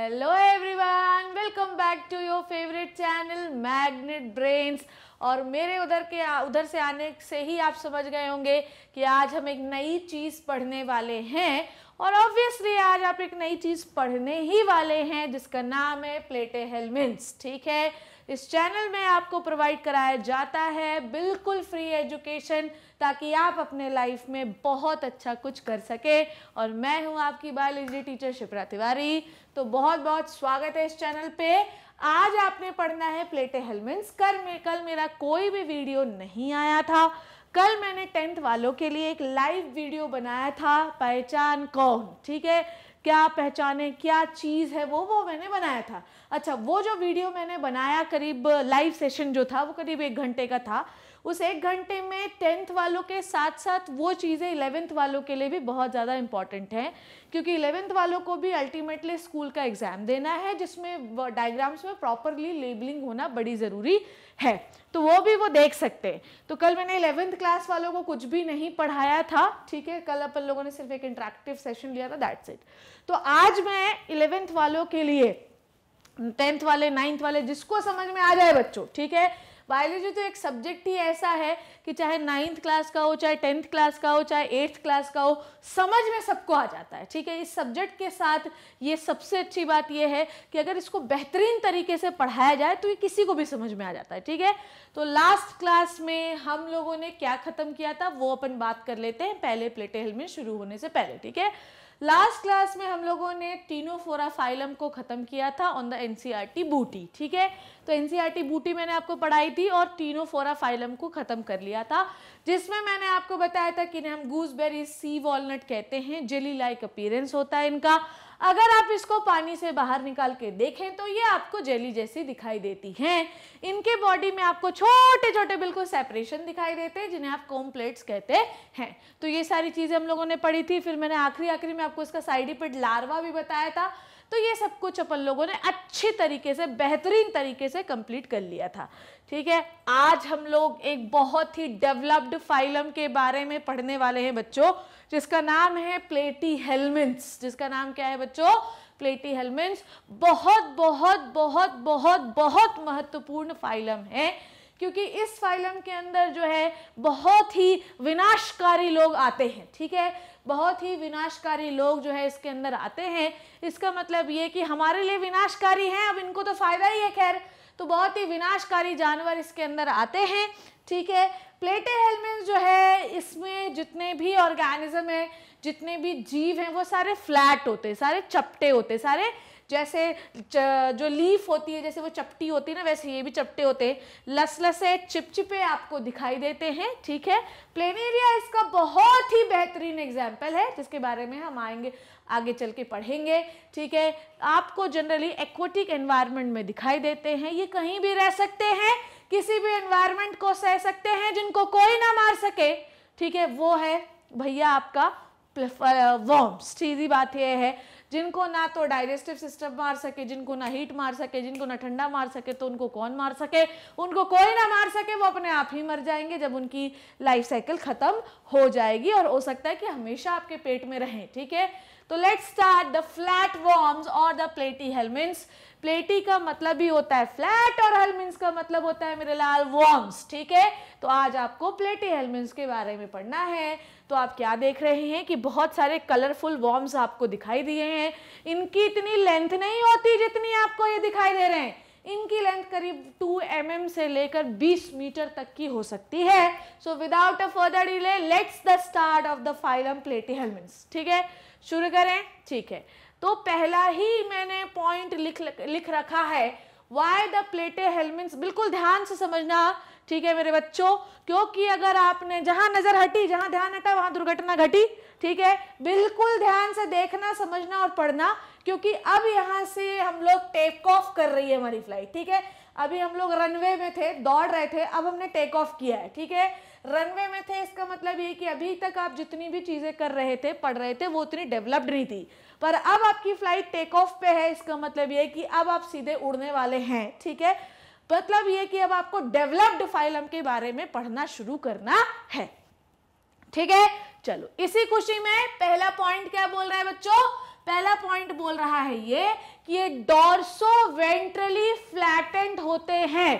Hello everyone welcome back to your favourite channel magnet brains और मेरे उधर के उधर से आने से ही आप समझ गए होंगे कि आज हम एक नई चीज़ पढ़ने वाले हैं और ऑब्वियसली आज आप एक नई चीज़ पढ़ने ही वाले हैं जिसका नाम है प्लेटे हेलमेंट्स ठीक है इस चैनल में आपको प्रोवाइड कराया जाता है बिल्कुल फ्री एजुकेशन ताकि आप अपने लाइफ में बहुत अच्छा कुछ कर सके और मैं हूँ आपकी बायोलॉजी टीचर शिप्रा तिवारी तो बहुत बहुत स्वागत है इस चैनल पे आज आपने पढ़ना है प्लेटे हेलमेंट्स कर में कल मेरा कोई भी वीडियो नहीं आया था कल मैंने टेंथ वालों के लिए एक लाइव वीडियो बनाया था पहचान कौन ठीक है क्या पहचाने क्या चीज़ है वो वो मैंने बनाया था अच्छा वो जो वीडियो मैंने बनाया करीब लाइव सेशन जो था वो करीब एक घंटे का था उस एक घंटे में टेंथ वालों के साथ साथ वो चीज़ें इलेवेंथ वालों के लिए भी बहुत ज़्यादा इंपॉर्टेंट हैं क्योंकि इलेवेंथ वालों को भी अल्टीमेटली स्कूल का एग्ज़ाम देना है जिसमें डायग्राम्स में प्रॉपरली लेबलिंग होना बड़ी ज़रूरी है तो वो भी वो देख सकते हैं तो कल मैंने इलेवेंथ क्लास वालों को कुछ भी नहीं पढ़ाया था ठीक है कल अपन लोगों ने सिर्फ एक इंट्रैक्टिव सेशन लिया था दैट्स इट तो आज मैं इलेवेंथ वालों के लिए टेंथ वाले नाइन्थ वाले जिसको समझ में आ जाए बच्चों ठीक है बायोलॉजी तो एक सब्जेक्ट ही ऐसा है कि चाहे नाइन्थ क्लास का हो चाहे टेंथ क्लास का हो चाहे एट्थ क्लास का हो समझ में सबको आ जाता है ठीक है इस सब्जेक्ट के साथ ये सबसे अच्छी बात यह है कि अगर इसको बेहतरीन तरीके से पढ़ाया जाए तो ये किसी को भी समझ में आ जाता है ठीक है तो लास्ट क्लास में हम लोगों ने क्या ख़त्म किया था वो अपन बात कर लेते हैं पहले प्लेटेहल में शुरू होने से पहले ठीक है लास्ट क्लास में हम लोगों ने टीनोफोरा फाइलम को ख़त्म किया था ऑन द एनसीईआरटी बूटी ठीक है तो एनसीईआरटी बूटी e मैंने आपको पढ़ाई थी और टीनोफोरा फाइलम को ख़त्म कर लिया था जिसमें मैंने आपको बताया था कि इन्हें हम गूसबेरी सी वॉलनट कहते हैं जेली लाइक अपीयरेंस होता है इनका अगर आप इसको पानी से बाहर निकाल के देखें तो ये आपको जेली जैसी दिखाई देती हैं इनके बॉडी में आपको छोटे छोटे बिल्कुल सेपरेशन दिखाई देते हैं जिन्हें आप कॉम्प्लेट्स प्लेट्स कहते हैं तो ये सारी चीज़ें हम लोगों ने पढ़ी थी फिर मैंने आखिरी आखिरी में आपको इसका साइड इफेक्ट लार्वा भी बताया था तो ये सब कुछ अपन लोगों ने अच्छी तरीके से बेहतरीन तरीके से कंप्लीट कर लिया था ठीक है आज हम लोग एक बहुत ही डेवलप्ड फाइलम के बारे में पढ़ने वाले हैं बच्चों जिसका नाम है प्लेटी हेलमेंट्स जिसका नाम क्या है बच्चों प्लेटी हेलमेंट्स बहुत बहुत बहुत बहुत बहुत महत्वपूर्ण फाइलम है क्योंकि इस फाइलम के अंदर जो है बहुत ही विनाशकारी लोग आते हैं ठीक है बहुत ही विनाशकारी लोग जो है इसके अंदर आते हैं इसका मतलब ये कि हमारे लिए विनाशकारी हैं अब इनको तो फ़ायदा ही है खैर तो बहुत ही विनाशकारी जानवर इसके अंदर आते हैं ठीक है प्लेटे हेलमेंट जो है इसमें जितने भी ऑर्गेनिज्म है जितने भी जीव हैं वो सारे फ्लैट होते सारे चपटे होते सारे जैसे जो लीफ होती है जैसे वो चपटी होती है ना वैसे ये भी चपटे होते हैं लसलसे चिपचिपे आपको दिखाई देते हैं ठीक है प्लेनेरिया इसका बहुत ही बेहतरीन एग्जाम्पल है जिसके बारे में हम आएंगे आगे चल के पढ़ेंगे ठीक है आपको जनरली एक्वेटिक एनवायरनमेंट में दिखाई देते हैं ये कहीं भी रह सकते हैं किसी भी एनवायरनमेंट को सह सकते हैं जिनको कोई ना मार सके ठीक है वो है भैया आपका वर्म्स सीधी बात यह है जिनको ना तो डाइजेस्टिव सिस्टम मार सके जिनको ना हीट मार सके जिनको ना ठंडा मार सके तो उनको कौन मार सके उनको कोई ना मार सके वो अपने आप ही मर जाएंगे जब उनकी लाइफ साइकिल ख़त्म हो जाएगी और हो सकता है कि हमेशा आपके पेट में रहें ठीक है तो let's start the flat worms और द प्लेटी हेलमेंट्स प्लेटी का मतलब ही होता है फ्लैट और हेलमिंस का मतलब होता है मेरे लाल वॉर्म्स ठीक है तो आज आपको प्लेटी हेलमिंस के बारे में पढ़ना है तो आप क्या देख रहे हैं कि बहुत सारे कलरफुल वॉर्म्स आपको दिखाई दिए हैं इनकी इतनी लेंथ नहीं होती जितनी आपको ये दिखाई दे रहे हैं इनकी लेंथ करीब 2 एम mm से लेकर 20 मीटर तक की हो सकती है so without a further delay let's the start of the phylum platyhelminthes ठीक है शुरू करें ठीक है तो पहला ही मैंने पॉइंट लिख लिख रखा है वाई द प्लेटे हेलमिट्स बिल्कुल ध्यान से समझना ठीक है मेरे बच्चों क्योंकि अगर आपने जहां नज़र हटी जहां ध्यान हटा वहां दुर्घटना घटी ठीक है बिल्कुल ध्यान से देखना समझना और पढ़ना क्योंकि अब यहाँ से हम लोग टेक ऑफ कर रही है हमारी फ्लाइट ठीक है अभी हम लोग रनवे में थे दौड़ रहे थे अब हमने टेक ऑफ किया है ठीक है रनवे में थे इसका मतलब ये कि अभी तक आप जितनी भी चीज़ें कर रहे थे पढ़ रहे थे वो उतनी डेवलप्ड नहीं थी पर अब आपकी फ्लाइट टेक ऑफ पे है इसका मतलब ये कि अब आप सीधे उड़ने वाले हैं ठीक है मतलब ये कि अब आपको डेवलप्ड फाइलम के बारे में पढ़ना शुरू करना है ठीक है चलो इसी खुशी में पहला पॉइंट क्या बोल रहा है बच्चों पहला पॉइंट बोल रहा है ये कि ये डॉर्सो वेंट्रली फ्लैटेंड होते हैं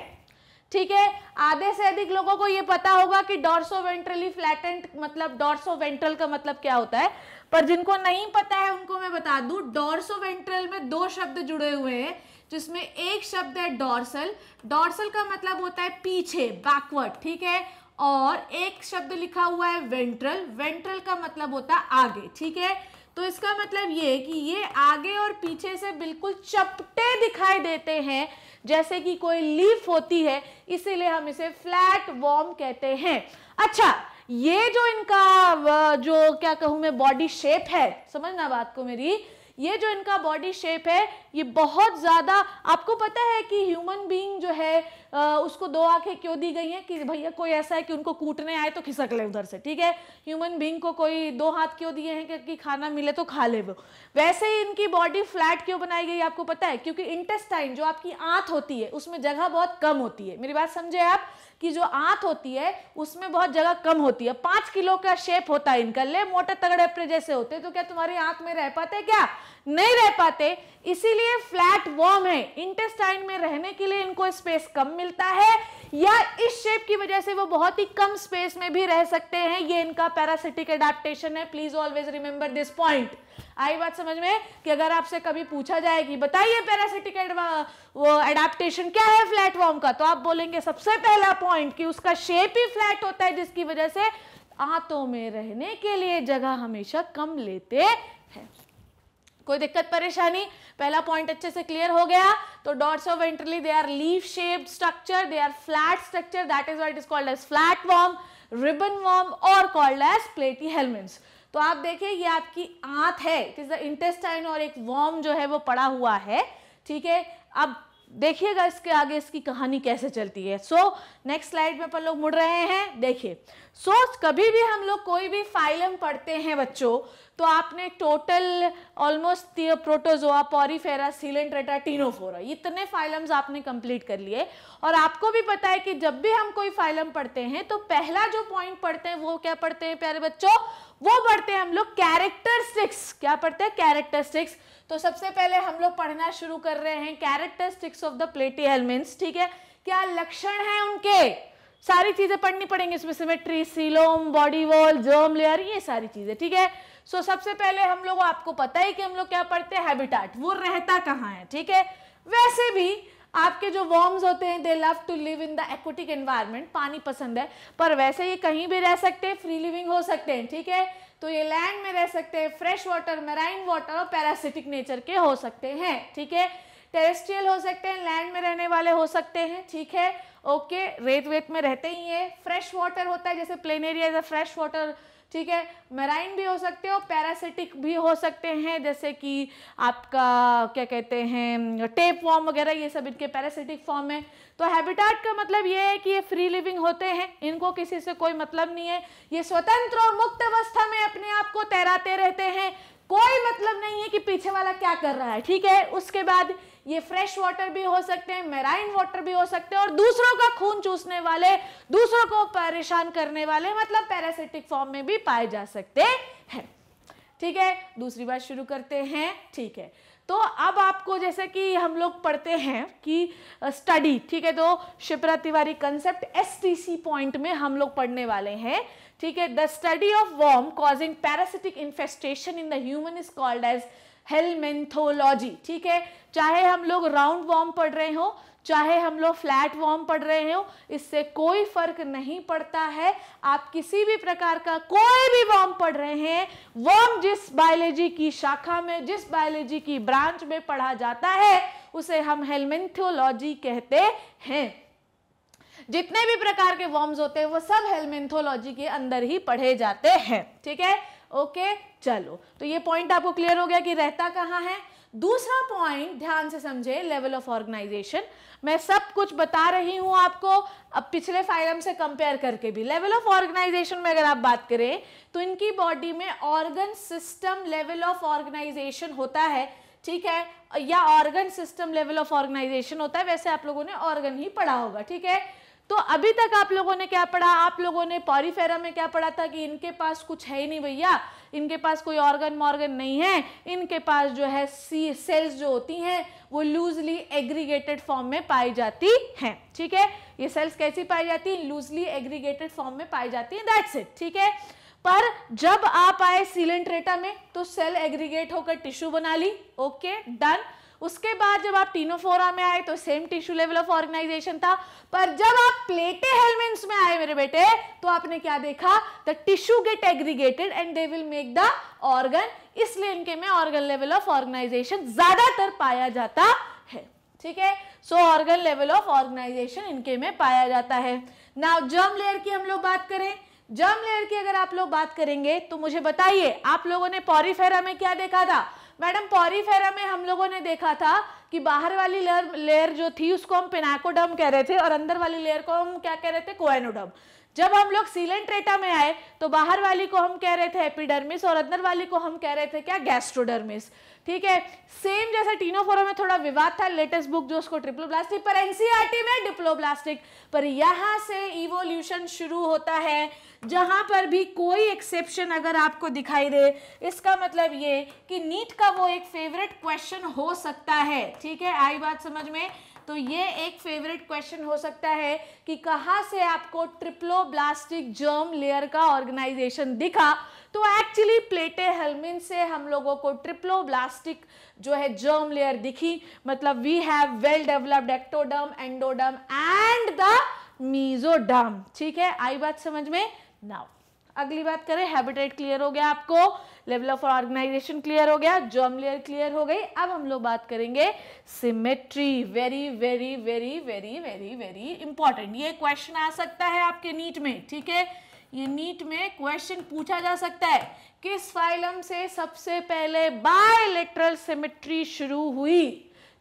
ठीक है आधे से अधिक लोगों को ये पता होगा कि वेंट्रली फ्लैटेंट मतलब वेंट्रल का मतलब क्या होता है पर जिनको नहीं पता है उनको मैं बता दू डॉर्सो वेंट्रल में दो शब्द जुड़े हुए हैं जिसमें एक शब्द है डॉर्सल डॉर्सल का मतलब होता है पीछे बैकवर्ड ठीक है और एक शब्द लिखा हुआ है वेंट्रल वेंट्रल का मतलब होता है आगे ठीक है तो इसका मतलब ये है कि ये आगे और पीछे से बिल्कुल चपटे दिखाई देते हैं जैसे कि कोई लीफ होती है इसीलिए हम इसे फ्लैट वॉर्म कहते हैं अच्छा ये जो इनका जो क्या कहूं मैं बॉडी शेप है समझना बात को मेरी ये जो इनका बॉडी शेप है ये बहुत ज़्यादा आपको पता है कि ह्यूमन बीइंग जो है आ, उसको दो आंखें क्यों दी गई हैं कि भैया कोई ऐसा है कि उनको कूटने आए तो खिसक ले उधर से ठीक है ह्यूमन बीइंग को कोई दो हाथ क्यों दिए हैं कि खाना मिले तो खा ले वो वैसे ही इनकी बॉडी फ्लैट क्यों बनाई गई आपको पता है क्योंकि इंटेस्टाइन जो आपकी आँत होती है उसमें जगह बहुत कम होती है मेरी बात समझे आप कि जो आंत होती है उसमें बहुत जगह कम होती है पांच किलो का शेप होता है इनका ले मोटे तगड़े अपने जैसे होते तो क्या तुम्हारी आंत में रह पाते क्या नहीं रह पाते इसीलिए फ्लैट वॉर्म है इंटेस्टाइन में रहने के लिए इनको स्पेस कम मिलता है या इस शेप की वजह से वो बहुत ही कम स्पेस में भी रह सकते हैं ये इनका पैरासिटिक एडाप्टेशन है please always remember this point आई बात समझ में कि अगर आपसे कभी पूछा जाएगी बताइए पैरासिटिक वो एडाप्टेशन क्या है फ्लैट वॉर्म का तो आप बोलेंगे सबसे पहला पॉइंट कि उसका शेप ही फ्लैट होता है जिसकी वजह से आंतों में रहने के लिए जगह हमेशा कम लेते हैं कोई दिक्कत परेशानी पहला पॉइंट अच्छे से क्लियर हो गया तो dorsoventrally they are leaf shaped structure they are flat structure that is why it is called as flat worm ribbon worm और कॉल्ड एज प्लेटी हेलमेट्स तो आप देखिए ये आपकी आंत है इट इज द इंटेस्टाइन और एक वॉर्म जो है वो पड़ा हुआ है ठीक है अब देखिएगा इसके आगे इसकी कहानी कैसे चलती है सो नेक्स्ट स्लाइड में अपन लोग मुड़ रहे हैं देखिए सो so, कभी भी हम लोग कोई भी फाइलम पढ़ते हैं बच्चों तो आपने total almost protozoa porifera coelenterata ctenophora इतने फाइलम्स आपने कंप्लीट कर लिए और आपको भी पता है कि जब भी हम कोई फाइलम पढ़ते हैं तो पहला जो पॉइंट पढ़ते हैं वो क्या पढ़ते हैं प्यारे बच्चों वो पढ़ते हैं हम लोग सिक्स क्या पढ़ते हैं सिक्स तो सबसे पहले हम लोग पढ़ना शुरू कर रहे हैं characteristics of the platyhelminthes ठीक है क्या लक्षण है उनके सारी चीजें पढ़नी पड़ेंगी इसमें symmetry coelom body wall germ layer ये सारी चीजें ठीक है सो so, सबसे पहले हम लोग आपको पता ही कि हम लोग क्या पढ़ते हैं हैबिटाट वो रहता कहाँ है ठीक है वैसे भी आपके जो वॉर्म्स होते हैं they love to live in the aquatic environment पानी पसंद है पर वैसे ये कहीं भी रह सकते हैं फ्री लिविंग हो सकते हैं ठीक है तो ये लैंड में रह सकते हैं फ्रेश वाटर मेराइन वाटर और पैरासिटिक नेचर के हो सकते हैं ठीक है टेरेस्ट्रियल हो सकते हैं लैंड में रहने वाले हो सकते हैं ठीक है ओके रेत वेत में रहते ही है फ्रेश वाटर होता है जैसे planaria is fresh water ठीक है मेराइन भी हो सकते हो पैरासिटिक भी हो सकते हैं जैसे कि आपका क्या कहते हैं टेप फॉर्म वगैरह ये सब इनके पैरासिटिक फॉर्म है तो हैबिटेट का मतलब ये है कि ये फ्री लिविंग होते हैं इनको किसी से कोई मतलब नहीं है ये स्वतंत्र और मुक्त अवस्था में अपने आप को तैराते रहते हैं कोई मतलब नहीं है कि पीछे वाला क्या कर रहा है ठीक है उसके बाद ये फ्रेश वाटर भी हो सकते हैं मेराइन वाटर भी हो सकते हैं और दूसरों का खून चूसने वाले दूसरों को परेशान करने वाले मतलब पैरासिटिक फॉर्म में भी पाए जा सकते हैं ठीक है दूसरी बात शुरू करते हैं ठीक है तो अब आपको जैसे कि हम लोग पढ़ते हैं कि स्टडी ठीक है तो Shipra Tiwari concept C point में हम लोग पढ़ने वाले हैं ठीक है the study of worm causing parasitic infestation in the human is called as helminthology ठीक है चाहे हम लोग राउंड वॉर्म पढ़ रहे हो चाहे हम लोग फ्लैट वॉर्म पढ़ रहे हो इससे कोई फर्क नहीं पड़ता है आप किसी भी प्रकार का कोई भी वॉर्म पढ़ रहे हैं वॉर्म जिस बायोलॉजी की शाखा में जिस बायोलॉजी की ब्रांच में पढ़ा जाता है उसे हम हेलमेंथोलॉजी कहते हैं जितने भी प्रकार के वॉर्म्स होते हैं वो सब हेलमेंथोलॉजी के अंदर ही पढ़े जाते हैं ठीक है ओके चलो तो ये पॉइंट आपको क्लियर हो गया कि रहता कहाँ है दूसरा पॉइंट ध्यान से समझे लेवल ऑफ ऑर्गेनाइजेशन मैं सब कुछ बता रही हूँ आपको अब पिछले फाइलम से कंपेयर करके भी लेवल ऑफ ऑर्गेनाइजेशन में अगर आप बात करें तो इनकी बॉडी में organ system level of organisation होता है ठीक है या organ system level of organisation होता है वैसे आप लोगों ने ऑर्गन ही पढ़ा होगा ठीक है तो अभी तक आप लोगों ने क्या पढ़ा आप लोगों ने पॉरीफेरा में क्या पढ़ा था कि इनके पास कुछ है ही नहीं भैया इनके पास कोई ऑर्गन मॉर्गन नहीं है इनके पास जो है सी सेल्स जो होती हैं वो लूजली एग्रीगेटेड फॉर्म में पाई जाती हैं ठीक है ये सेल्स कैसी पाई जाती हैं लूजली एग्रीगेटेड फॉर्म में पाई जाती हैं दैट्स इट ठीक है पर जब आप आए सीलेंट्रेटा में तो सेल एग्रीगेट होकर टिश्यू बना ली ओके डन उसके बाद जब आप टीनोफोरा में आए तो same tissue level of organisation था पर जब आप प्लेटे हेलमेंट्स में आए मेरे बेटे तो आपने क्या देखा the tissue get aggregated and they will make the organ इसलिए इनके में ऑर्गन लेवल ऑफ ऑर्गेनाइजेशन ज्यादातर पाया जाता है ठीक है so organ level of organisation इनके में पाया जाता है ना जर्म लेयर की हम लोग बात करें जर्म लेयर की अगर आप लोग बात करेंगे तो मुझे बताइए आप लोगों ने पॉरीफेरा में क्या देखा था मैडम पॉरीफेरा में हम लोगों ने देखा था कि बाहर वाली लेयर लेयर जो थी उसको हम पिनाकोडम कह रहे थे और अंदर वाली लेयर को हम क्या कह रहे थे कोएनोडम जब हम लोग सीलेंट्रेटा में आए तो बाहर वाली को हम कह रहे थे एपिडर्मिस और अंदर वाली को हम कह रहे थे क्या गैस्ट्रोडर्मिस ठीक है सेम जैसे टीनोफोरा में थोड़ा विवाद था लेटेस्ट बुक जो उसको प्लास्टिक पर एनसीआरटी e में डिप्लोब्लास्टिक पर यहां से इवोल्यूशन शुरू होता है जहां पर भी कोई एक्सेप्शन अगर आपको दिखाई दे इसका मतलब ये कि नीट का वो एक फेवरेट क्वेश्चन हो सकता है ठीक है आई बात समझ में तो ये एक फेवरेट क्वेश्चन हो सकता है कि कहाँ से आपको ट्रिप्लो ब्लास्टिक जर्म लेयर का ऑर्गेनाइजेशन दिखा तो एक्चुअली प्लेटे हेलमिन से हम लोगों को ट्रिप्लोब्लास्टिक जो है जर्म लेयर दिखी मतलब we have well developed ectoderm endoderm and the mesoderm ठीक है आई बात समझ में नाउ अगली बात करें हैबिटेट क्लियर हो गया आपको लेवल ऑफ ऑर्गेनाइजेशन क्लियर हो गया जर्म लेयर क्लियर हो गई अब हम लोग बात करेंगे symmetry very very very very very very important ये क्वेश्चन आ सकता है आपके नीट में ठीक है नीट में क्वेश्चन पूछा जा सकता है किस फाइलम से सबसे पहले बायोलेक्ट्रल सिमेट्री शुरू हुई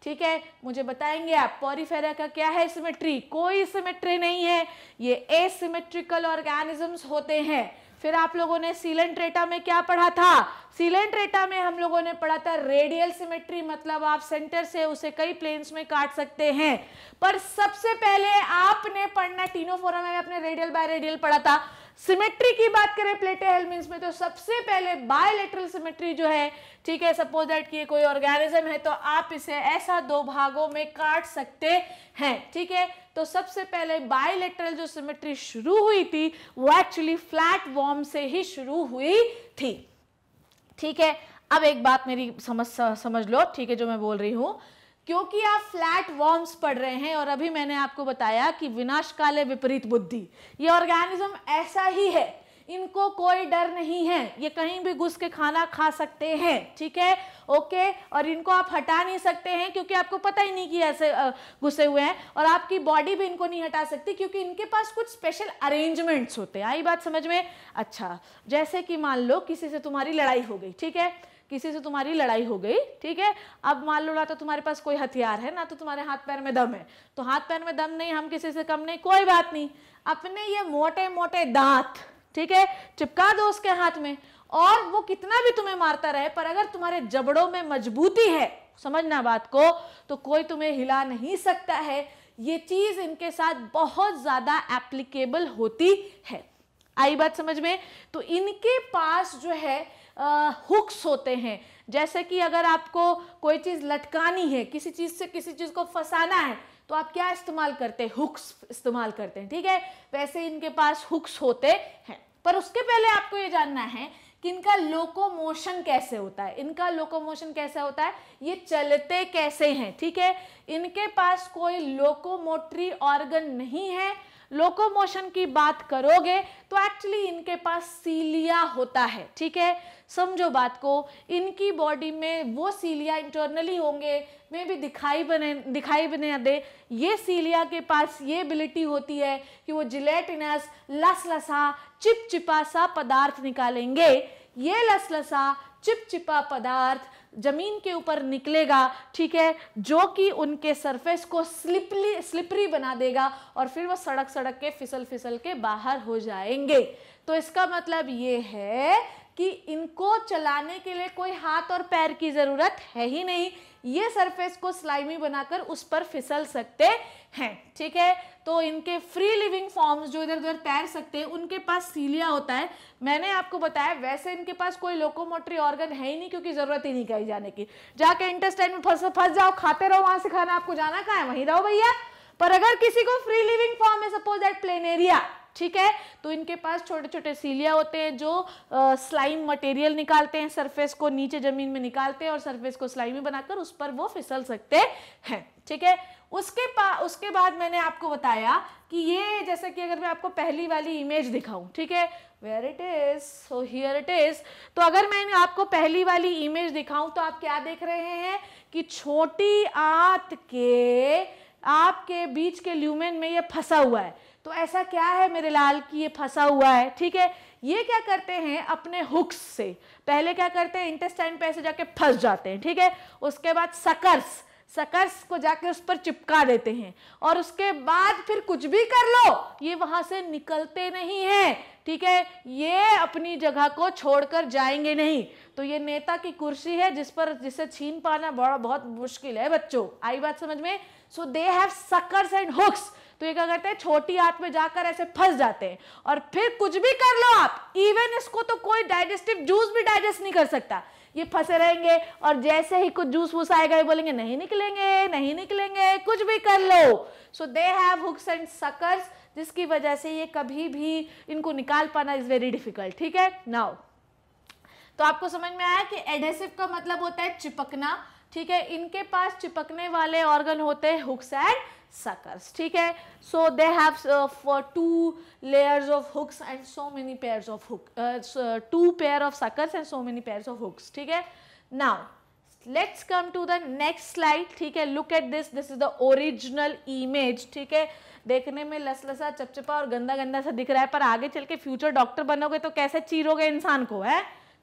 ठीक है मुझे बताएंगे आप पॉरीफेरा का क्या है सिमेट्री कोई सिमेट्री नहीं है ये एसिमेट्रिकल ऑर्गेनिजम्स होते हैं फिर आप लोगों ने सीलेंट रेटा में क्या पढ़ा था सीलेंट रेटा में हम लोगों ने पढ़ा था रेडियल सिमेट्री मतलब आप सेंटर से उसे कई प्लेन्स में काट सकते हैं पर सबसे पहले आपने पढ़ना टीनोफोरम में आपने रेडियल बाय रेडियल पढ़ा था सिमेट्री की बात करें प्लेटे हेलमिन में तो सबसे पहले बायोलेट्रल सिमेट्री जो है ठीक है सपोज दैट कि कोई ऑर्गेनिज्म है तो आप इसे ऐसा दो भागों में काट सकते हैं ठीक है तो सबसे पहले बायोलेट्रल जो सिमेट्री शुरू हुई थी वो एक्चुअली फ्लैट वॉर्म से ही शुरू हुई थी ठीक है अब एक बात मेरी समझ समझ लो ठीक है जो मैं बोल रही हूं क्योंकि आप फ्लैट वॉर्म्स पढ़ रहे हैं और अभी मैंने आपको बताया कि काले विपरीत बुद्धि ये ऑर्गेनिज्म ऐसा ही है इनको कोई डर नहीं है ये कहीं भी घुस के खाना खा सकते हैं ठीक है ओके और इनको आप हटा नहीं सकते हैं क्योंकि आपको पता ही नहीं कि ऐसे घुसे हुए हैं और आपकी बॉडी भी इनको नहीं हटा सकती क्योंकि इनके पास कुछ स्पेशल अरेंजमेंट्स होते हैं आई बात समझ में अच्छा जैसे कि मान लो किसी से तुम्हारी लड़ाई हो गई ठीक है किसी से तुम्हारी लड़ाई हो गई ठीक है अब मान लो ना तो तुम्हारे पास कोई हथियार है ना तो तुम्हारे हाथ पैर में दम है तो हाथ पैर में दम नहीं हम किसी से कम नहीं कोई बात नहीं अपने ये मोटे मोटे दांत ठीक है चिपका दो उसके हाथ में और वो कितना भी तुम्हें मारता रहे पर अगर तुम्हारे जबड़ों में मजबूती है समझना बात को तो कोई तुम्हें हिला नहीं सकता है ये चीज इनके साथ बहुत ज्यादा एप्लीकेबल होती है आई बात समझ में तो इनके पास जो है हुक्स होते हैं जैसे कि अगर आपको कोई चीज़ लटकानी है किसी चीज़ से किसी चीज़ को फंसाना है तो आप क्या इस्तेमाल करते हैं हुक्स इस्तेमाल करते हैं ठीक है वैसे इनके पास हुक्स होते हैं पर उसके पहले आपको ये जानना है कि इनका लोकोमोशन कैसे होता है इनका लोकोमोशन कैसे होता है ये चलते कैसे हैं ठीक है इनके पास कोई लोकोमोटरी ऑर्गन नहीं है लोकोमोशन की बात करोगे तो एक्चुअली इनके पास सीलिया होता है ठीक है समझो बात को इनकी बॉडी में वो सीलिया इंटरनली होंगे में भी दिखाई बने दिखाई बने दे ये सीलिया के पास ये एबिलिटी होती है कि वो जिलेटिनस लसलसा चिपचिपा सा पदार्थ निकालेंगे ये लसलसा चिपचिपा पदार्थ ज़मीन के ऊपर निकलेगा ठीक है जो कि उनके सरफेस को स्लिपली स्लिपरी बना देगा और फिर वो सड़क सड़क के फिसल फिसल के बाहर हो जाएंगे तो इसका मतलब ये है कि इनको चलाने के लिए कोई हाथ और पैर की ज़रूरत है ही नहीं ये सरफेस को स्लाइमी बनाकर उस पर फिसल सकते हैं ठीक है तो इनके फ्री लिविंग फॉर्म्स जो इधर उधर तैर सकते हैं उनके पास सीलिया होता है मैंने आपको बताया वैसे इनके पास कोई लोकोमोटरी ऑर्गन है ही नहीं क्योंकि ज़रूरत ही नहीं कही जाने की जाके इंटेस्टाइन में फंस फंस जाओ खाते रहो वहां से खाना आपको जाना कहा है वहीं रहो भैया पर अगर किसी को फ्री लिविंग फॉर्म है सपोज दैट प्लेन एरिया ठीक है तो इनके पास छोटे छोटे सीलिया होते हैं जो स्लाइम मटेरियल निकालते हैं सरफेस को नीचे ज़मीन में निकालते हैं और सरफेस को स्लाइमी बनाकर उस पर वो फिसल सकते हैं ठीक है उसके पास उसके बाद मैंने आपको बताया कि ये जैसे कि अगर मैं आपको पहली वाली इमेज दिखाऊं ठीक है where it is so here it is तो अगर मैं आपको पहली वाली इमेज दिखाऊं तो आप क्या देख रहे हैं कि छोटी आत के आपके बीच के ल्यूमेन में ये फंसा हुआ है तो ऐसा क्या है मेरे लाल कि ये फंसा हुआ है ठीक है ये क्या करते हैं अपने हुक्स से पहले क्या करते हैं इंटेस्टाइन पे ऐसे जाके फंस जाते हैं ठीक है उसके बाद सकर्स सकर्स को जाके उस पर चिपका देते हैं और उसके बाद फिर कुछ भी कर लो ये वहाँ से निकलते नहीं हैं ठीक है ये अपनी जगह को छोड़कर जाएंगे नहीं तो ये नेता की कुर्सी है जिस पर जिसे छीन पाना बड़ा बहुत मुश्किल है बच्चों आई बात समझ में so they have suckers and hooks तो ये क्या करते हैं छोटी आंत में जाकर ऐसे फंस जाते हैं और फिर कुछ भी कर लो आप इवन इसको तो कोई डाइजेस्टिव जूस भी डाइजेस्ट नहीं कर सकता ये फंसे रहेंगे और जैसे ही कुछ जूस वूस आएगा ये बोलेंगे नहीं निकलेंगे नहीं निकलेंगे कुछ भी कर लो so they have hooks and suckers जिसकी वजह से ये कभी भी इनको निकाल पाना इज़ वेरी डिफिकल्ट ठीक है नाउ तो आपको समझ में आया कि एडहेसिव का मतलब होता है चिपकना ठीक है इनके पास चिपकने वाले ऑर्गन होते हैं हुक्स एंड सकर्स ठीक है so they have two layers of hooks and so many pairs of hook two pair of suckers and so many pairs of hooks ठीक है now let's come to the next slide ठीक है look at this this is the original image ठीक है देखने में लसलसा चपचपा और गंदा गंदा सा दिख रहा है पर आगे चल के फ्यूचर डॉक्टर बनोगे तो कैसे चीरोगे इंसान को है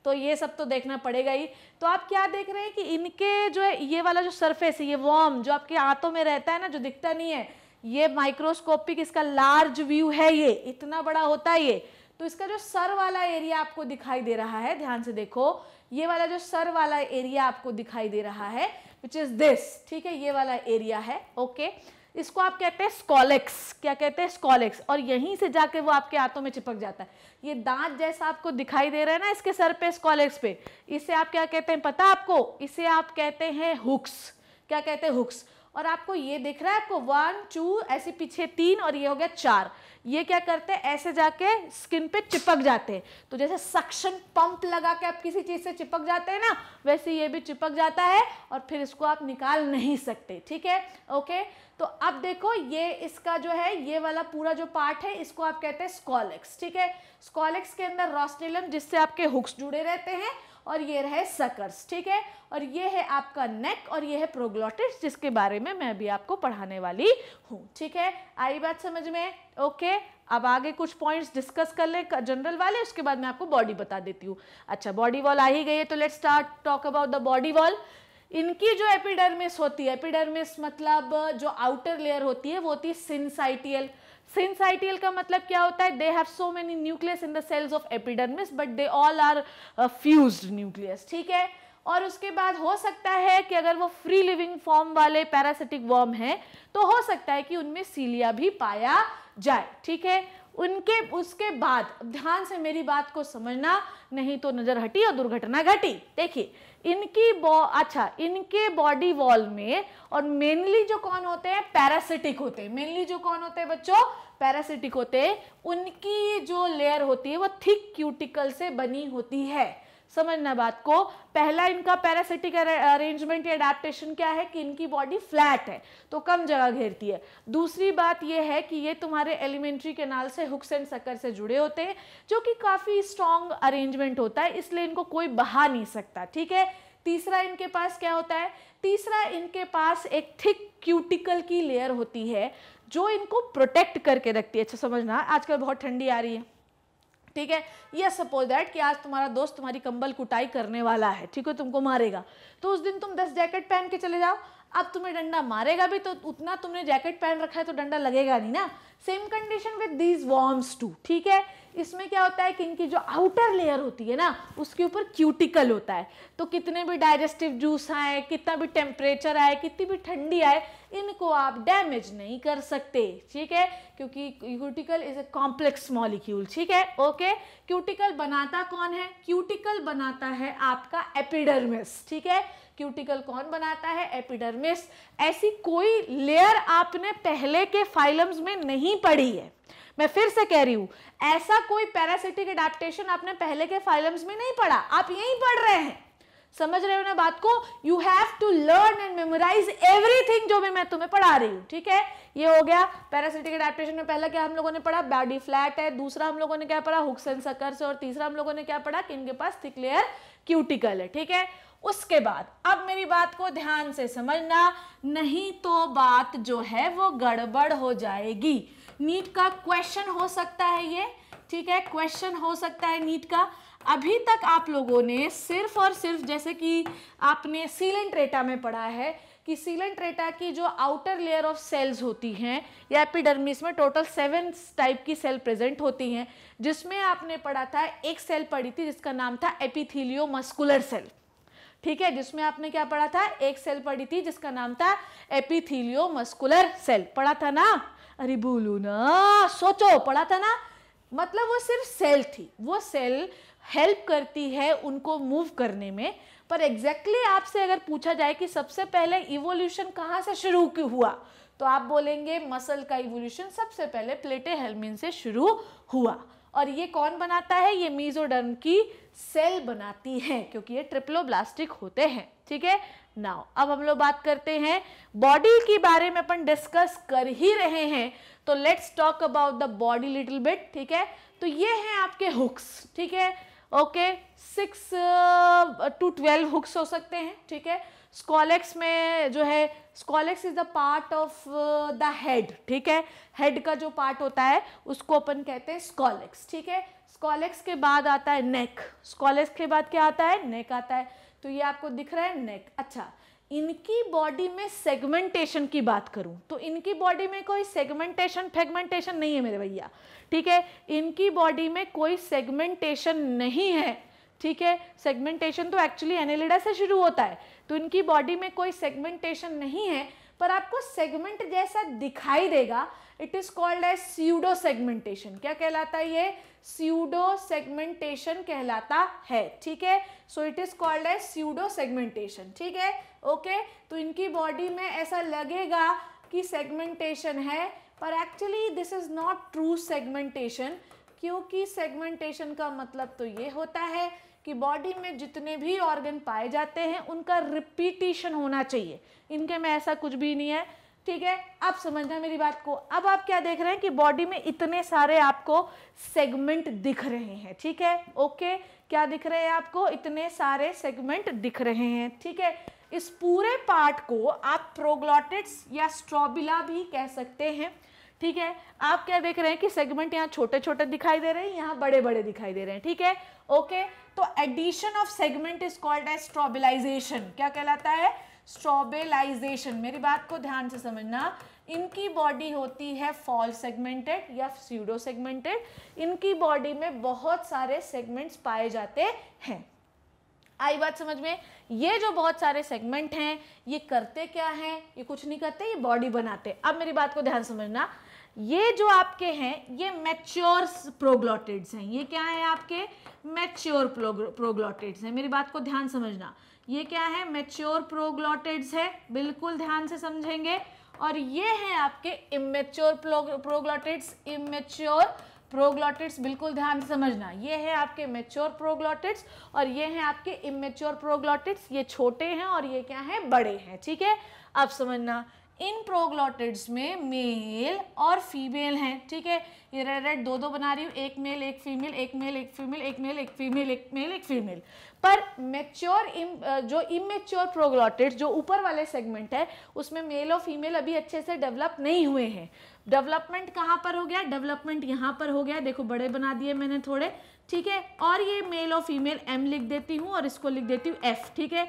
तो ये सब तो देखना पड़ेगा ही तो आप क्या देख रहे हैं कि इनके जो है ये वाला जो सरफेस है ये वॉर्म जो आपके हाथों में रहता है ना जो दिखता नहीं है ये माइक्रोस्कोपिक इसका लार्ज व्यू है ये इतना बड़ा होता है ये तो इसका जो सर वाला एरिया आपको दिखाई दे रहा है ध्यान से देखो ये वाला जो सर वाला एरिया आपको दिखाई दे रहा है विच इज दिस ठीक है ये वाला एरिया है ओके okay? इसको आप कहते हैं स्कॉलेक्स क्या कहते हैं स्कॉलेक्स और यहीं से जाके वो आपके हाथों में चिपक जाता है ये दांत जैसा आपको दिखाई दे रहा है ना इसके सर पे स्कॉलेक्स पे इसे आप क्या कहते हैं पता आपको इसे आप कहते हैं हुक्स क्या कहते हैं हुक्स और आपको ये दिख रहा है आपको वन टू ऐसे पीछे तीन और ये हो गया चार ये क्या करते हैं ऐसे जाके स्किन पे चिपक जाते हैं तो जैसे सक्शन पंप लगा के आप किसी चीज़ से चिपक जाते हैं ना वैसे ये भी चिपक जाता है और फिर इसको आप निकाल नहीं सकते ठीक है ओके तो अब देखो ये इसका जो है ये वाला पूरा जो पार्ट है इसको आप कहते हैं स्कॉलेक्स ठीक है स्कॉलेक्स के अंदर रॉस्टेलम जिससे आपके हुक्स जुड़े रहते हैं और ये रहे सकर्स ठीक है और ये है आपका नेक और ये है प्रोग्लॉटिस जिसके बारे में मैं अभी आपको पढ़ाने वाली हूँ ठीक है आई बात समझ में ओके अब आगे कुछ पॉइंट्स डिस्कस कर ले जनरल वाले उसके बाद मैं आपको बॉडी बता देती हूँ अच्छा बॉडी वॉल आ ही गई है तो let start talk about the body wall इनकी जो एपिडर्मिस होती है एपिडर्मिस मतलब जो आउटर लेयर होती है वो होती है सिंसाइटियल सिंसाइटियल का मतलब क्या होता है they have so many nucleus in the cells of epidermis but they all are fuse nucleus ठीक है और उसके बाद हो सकता है कि अगर वो फ्री लिविंग फॉर्म वाले पैरासिटिक वर्म हैं तो हो सकता है कि उनमें सीलिया भी पाया जाए ठीक है उनके उसके बाद ध्यान से मेरी बात को समझना नहीं तो नज़र हटी और दुर्घटना घटी देखिए इनकी अच्छा इनके बॉडी वॉल में और मेनली जो कौन होते हैं पैरासिटिक होते हैं मेनली जो कौन होते हैं बच्चों पैरासिटिक होते हैं उनकी जो लेयर होती है वो थिक क्यूटिकल से बनी होती है समझना बात को पहला इनका पैरासिटिक अरेंजमेंट या अडेप्टेशन क्या है कि इनकी बॉडी फ्लैट है तो कम जगह घेरती है दूसरी बात यह है कि ये तुम्हारे एलिमेंट्री केनाल से हुक्स एंड सकर से जुड़े होते हैं जो कि काफ़ी स्ट्रॉन्ग अरेंजमेंट होता है इसलिए इनको कोई बहा नहीं सकता ठीक है तीसरा इनके पास क्या होता है तीसरा इनके पास एक थिक क्यूटिकल की लेयर होती है जो इनको प्रोटेक्ट करके रखती है अच्छा समझना आजकल बहुत ठंडी आ रही है ठीक है ये सपोज दैट कि आज तुम्हारा दोस्त तुम्हारी कंबल कुटाई करने वाला है ठीक है तुमको मारेगा तो उस दिन तुम दस जैकेट पहन के चले जाओ अब तुम्हें डंडा मारेगा भी तो उतना तुमने जैकेट पहन रखा है तो डंडा लगेगा नहीं ना same condition with these worms too ठीक है इसमें क्या होता है कि इनकी जो आउटर लेयर होती है ना उसके ऊपर क्यूटिकल होता है तो कितने भी डाइजेस्टिव जूस आए कितना भी टेम्परेचर आए कितनी भी ठंडी आए इनको आप डैमेज नहीं कर सकते ठीक है क्योंकि cuticle is a complex molecule ठीक है ओके क्यूटिकल बनाता कौन है क्यूटिकल बनाता है आपका एपिडर्मिस ठीक है क्यूटिकल कौन बनाता है एपिडर्मिस ऐसी कोई लेयर आपने पहले के फाइलम्स में नहीं पढ़ी है मैं फिर से कह रही हूं ऐसा कोई पैरासिटिक एडाप्टेशन आपने पहले के फाइलम्स में नहीं पढ़ा आप यही पढ़ रहे हैं समझ रहे हो ना बात को you have to learn and memorise everything जो भी मैं तुम्हें पढ़ा रही हूँ ठीक है ये हो गया पैरासिटिक एडाप्टेशन में पहला क्या हम लोगों ने पढ़ा बॉडी फ्लैट है दूसरा हम लोगों ने क्या पढ़ा हुक्स एंड सकर्स और तीसरा हम लोगों ने क्या पढ़ा कि इनके पास थिक लेयर क्यूटिकल है ठीक है उसके बाद अब मेरी बात को ध्यान से समझना नहीं तो बात जो है वो गड़बड़ हो जाएगी नीट का क्वेश्चन हो सकता है ये ठीक है क्वेश्चन हो सकता है नीट का अभी तक आप लोगों ने सिर्फ और सिर्फ जैसे कि आपने सीलेंट रेटा में पढ़ा है कि सीलेंट रेटा की जो आउटर लेयर ऑफ सेल्स होती हैं या एपिडर्मिस में टोटल सेवन टाइप की सेल प्रेजेंट होती हैं जिसमें आपने पढ़ा था एक सेल पढ़ी थी जिसका नाम था एपिथीलियो मस्कुलर सेल ठीक है जिसमें आपने क्या पढ़ा था एक सेल पढ़ी थी जिसका नाम था एपिथिलियो मस्कुलर सेल पढ़ा था ना अरे बोलो ना सोचो पढ़ा था ना मतलब वो सिर्फ सेल थी वो सेल हेल्प करती है उनको मूव करने में पर एग्जैक्टली exactly आपसे अगर पूछा जाए कि सबसे पहले इवोल्यूशन कहाँ से शुरू क्यों हुआ तो आप बोलेंगे मसल का इवोल्यूशन सबसे पहले प्लेटे हेलमिन से शुरू हुआ और ये कौन बनाता है ये मीजोडर्म की सेल बनाती है क्योंकि ये ट्रिप्लोब्लास्टिक होते हैं ठीक है नाउ अब हम लोग बात करते हैं बॉडी के बारे में अपन डिस्कस कर ही रहे हैं तो let's talk about the body little bit ठीक है तो ये हैं आपके हुक्स ठीक है okay six to twelve hooks हो सकते हैं ठीक है स्कॉलेक्स में जो है scolex is the part of the head ठीक है हेड का जो पार्ट होता है उसको अपन कहते हैं स्कॉलेक्स ठीक है स्कॉलेक्स के बाद आता है नेक स्कॉलेक्स के बाद क्या आता है नेक आता है तो ये आपको दिख रहा है नेक अच्छा इनकी बॉडी में सेगमेंटेशन की बात करूं तो इनकी बॉडी में कोई सेगमेंटेशन फेगमेंटेशन नहीं है मेरे भैया ठीक है इनकी बॉडी में कोई सेगमेंटेशन नहीं है ठीक है सेगमेंटेशन तो एक्चुअली एनेलिडा से शुरू होता है तो इनकी बॉडी में कोई सेगमेंटेशन नहीं है पर आपको सेगमेंट जैसा दिखाई देगा it is called as pseudo segmentation क्या कहलाता है ये सीडो सेगमेंटेशन कहलाता है ठीक है so it is called as pseudo segmentation ठीक है ओके तो इनकी बॉडी में ऐसा लगेगा कि सेगमेंटेशन है पर actually this is not true segmentation क्योंकि सेगमेंटेशन का मतलब तो ये होता है कि बॉडी में जितने भी ऑर्गन पाए जाते हैं उनका रिपीटिशन होना चाहिए इनके में ऐसा कुछ भी नहीं है ठीक है आप समझना मेरी बात को अब आप क्या देख रहे हैं कि बॉडी में इतने सारे आपको सेगमेंट दिख रहे हैं ठीक है ओके क्या दिख रहे हैं आपको इतने सारे सेगमेंट दिख रहे हैं ठीक है इस पूरे पार्ट को आप प्रोग्लॉटिट्स या स्ट्रॉबिला भी कह सकते हैं ठीक है आप क्या देख रहे हैं कि सेगमेंट यहाँ छोटे छोटे दिखाई दे रहे हैं यहाँ बड़े बड़े दिखाई दे रहे हैं ठीक है ओके तो addition of segment is called as strobilisation क्या कहलाता है स्ट्रॉबेलाइजेशन मेरी बात को ध्यान से समझना इनकी बॉडी होती है फॉल सेगमेंटेड या सीडो सेगमेंटेड इनकी बॉडी में बहुत सारे सेगमेंट्स पाए जाते हैं आई बात समझ में ये जो बहुत सारे सेगमेंट हैं ये करते क्या हैं ये कुछ नहीं करते ये बॉडी बनाते अब मेरी बात को ध्यान समझना ये जो आपके हैं ये मैच्योर प्रोग्लॉटिड्स हैं ये क्या है आपके मैच्योर प्रोग्लॉटेड्स हैं मेरी बात को ध्यान समझना ये क्या है मैच्योर प्रोग्लॉटिड्स है बिल्कुल ध्यान से समझेंगे और ये हैं आपके इमेच्योर प्रोग्लॉटेड्स इमेच्योर प्रोग्लॉटेड्स बिल्कुल ध्यान से समझना ये है आपके मेच्योर प्रोग्लॉटेड्स और ये हैं आपके इमेच्योर प्रोग्लॉटेड्स ये छोटे हैं और ये क्या हैं बड़े हैं ठीक है अब समझना इन प्रोग्लॉटिड्स में मेल और फीमेल हैं ठीक है ये रेड रेड दो दो बना रही हूँ एक मेल एक फीमेल एक मेल एक फीमेल एक मेल एक फीमेल एक मेल एक फीमेल पर मेच्योर इम जो इमेच्योर प्रोग्लॉटिड्स जो ऊपर वाले सेगमेंट है उसमें मेल और फीमेल अभी अच्छे से डेवलप नहीं हुए हैं डेवलपमेंट कहाँ पर हो गया डेवलपमेंट यहाँ पर हो गया देखो बड़े बना दिए मैंने थोड़े ठीक है और ये मेल और फीमेल एम लिख देती हूँ और इसको लिख देती हूँ एफ ठीक है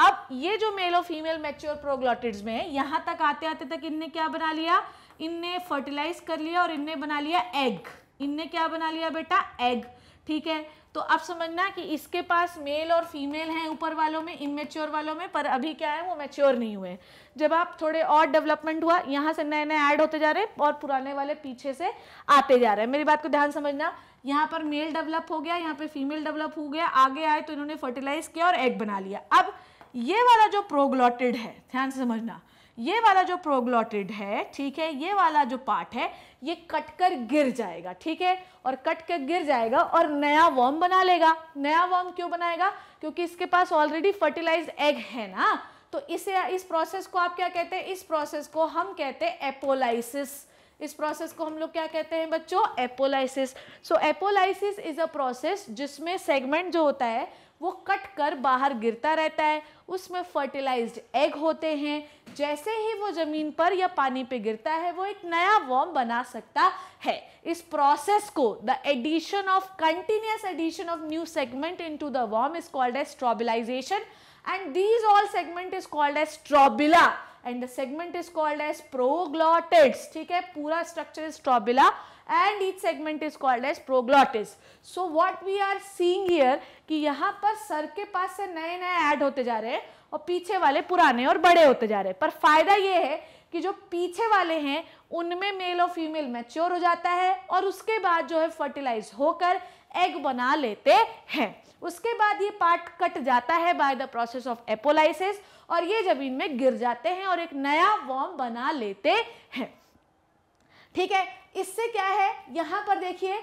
अब ये जो मेल और फीमेल मेच्योर प्रोग्लॉटिड्स में है यहाँ तक आते आते तक इनने क्या बना लिया इनने फर्टिलाइज कर लिया और इनने बना लिया एग इनने क्या बना लिया बेटा एग ठीक है तो अब समझना कि इसके पास मेल और फीमेल हैं ऊपर वालों में इमेच्योर वालों में पर अभी क्या है वो मेच्योर नहीं हुए जब आप थोड़े और डेवलपमेंट हुआ यहाँ से नए नए ऐड होते जा रहे हैं और पुराने वाले पीछे से आते जा रहे हैं मेरी बात को ध्यान समझना यहाँ पर मेल डेवलप हो गया यहाँ पर फीमेल डेवलप हो गया आगे आए तो इन्होंने फर्टिलाइज किया और एग बना लिया अब ये वाला जो प्रोग्लॉटेड है ध्यान से समझना ये वाला जो प्रोग्लॉटेड है ठीक है ये वाला जो पार्ट है ये कट कर गिर जाएगा ठीक है और कट कर गिर जाएगा और नया वॉर्म बना लेगा नया वॉर्म क्यों बनाएगा क्योंकि इसके पास ऑलरेडी फर्टिलाइज एग है ना तो इसे इस प्रोसेस को आप क्या कहते हैं इस प्रोसेस को हम कहते हैं एपोलाइसिस इस प्रोसेस को हम लोग क्या कहते हैं बच्चों apolysis so apolysis is a process जिसमें सेगमेंट जो होता है वो कट कर बाहर गिरता रहता है उसमें फर्टिलाइज्ड एग होते हैं जैसे ही वो ज़मीन पर या पानी पे गिरता है वो एक नया वॉर्म बना सकता है इस प्रोसेस को the addition of continuous addition of new segment to the worm is called as strobilisation and these all segment is called as strobila and the segment is called as proglottids ठीक है पूरा structure is strobila and each segment is called as proglottis so what we are seeing here कि यहाँ पर sir के पास से नए नए ऐड होते जा रहे हैं और पीछे वाले पुराने और बड़े होते जा रहे हैं पर फायदा ये है कि जो पीछे वाले हैं उनमें मेल और फीमेल मैच्योर हो जाता है और उसके बाद जो है फर्टिलाइज होकर एग बना लेते हैं उसके बाद ये पार्ट कट जाता है by the process of apolysis और ये जमीन में गिर जाते हैं और एक नया वॉर्म बना लेते हैं ठीक है इससे क्या है यहां पर देखिए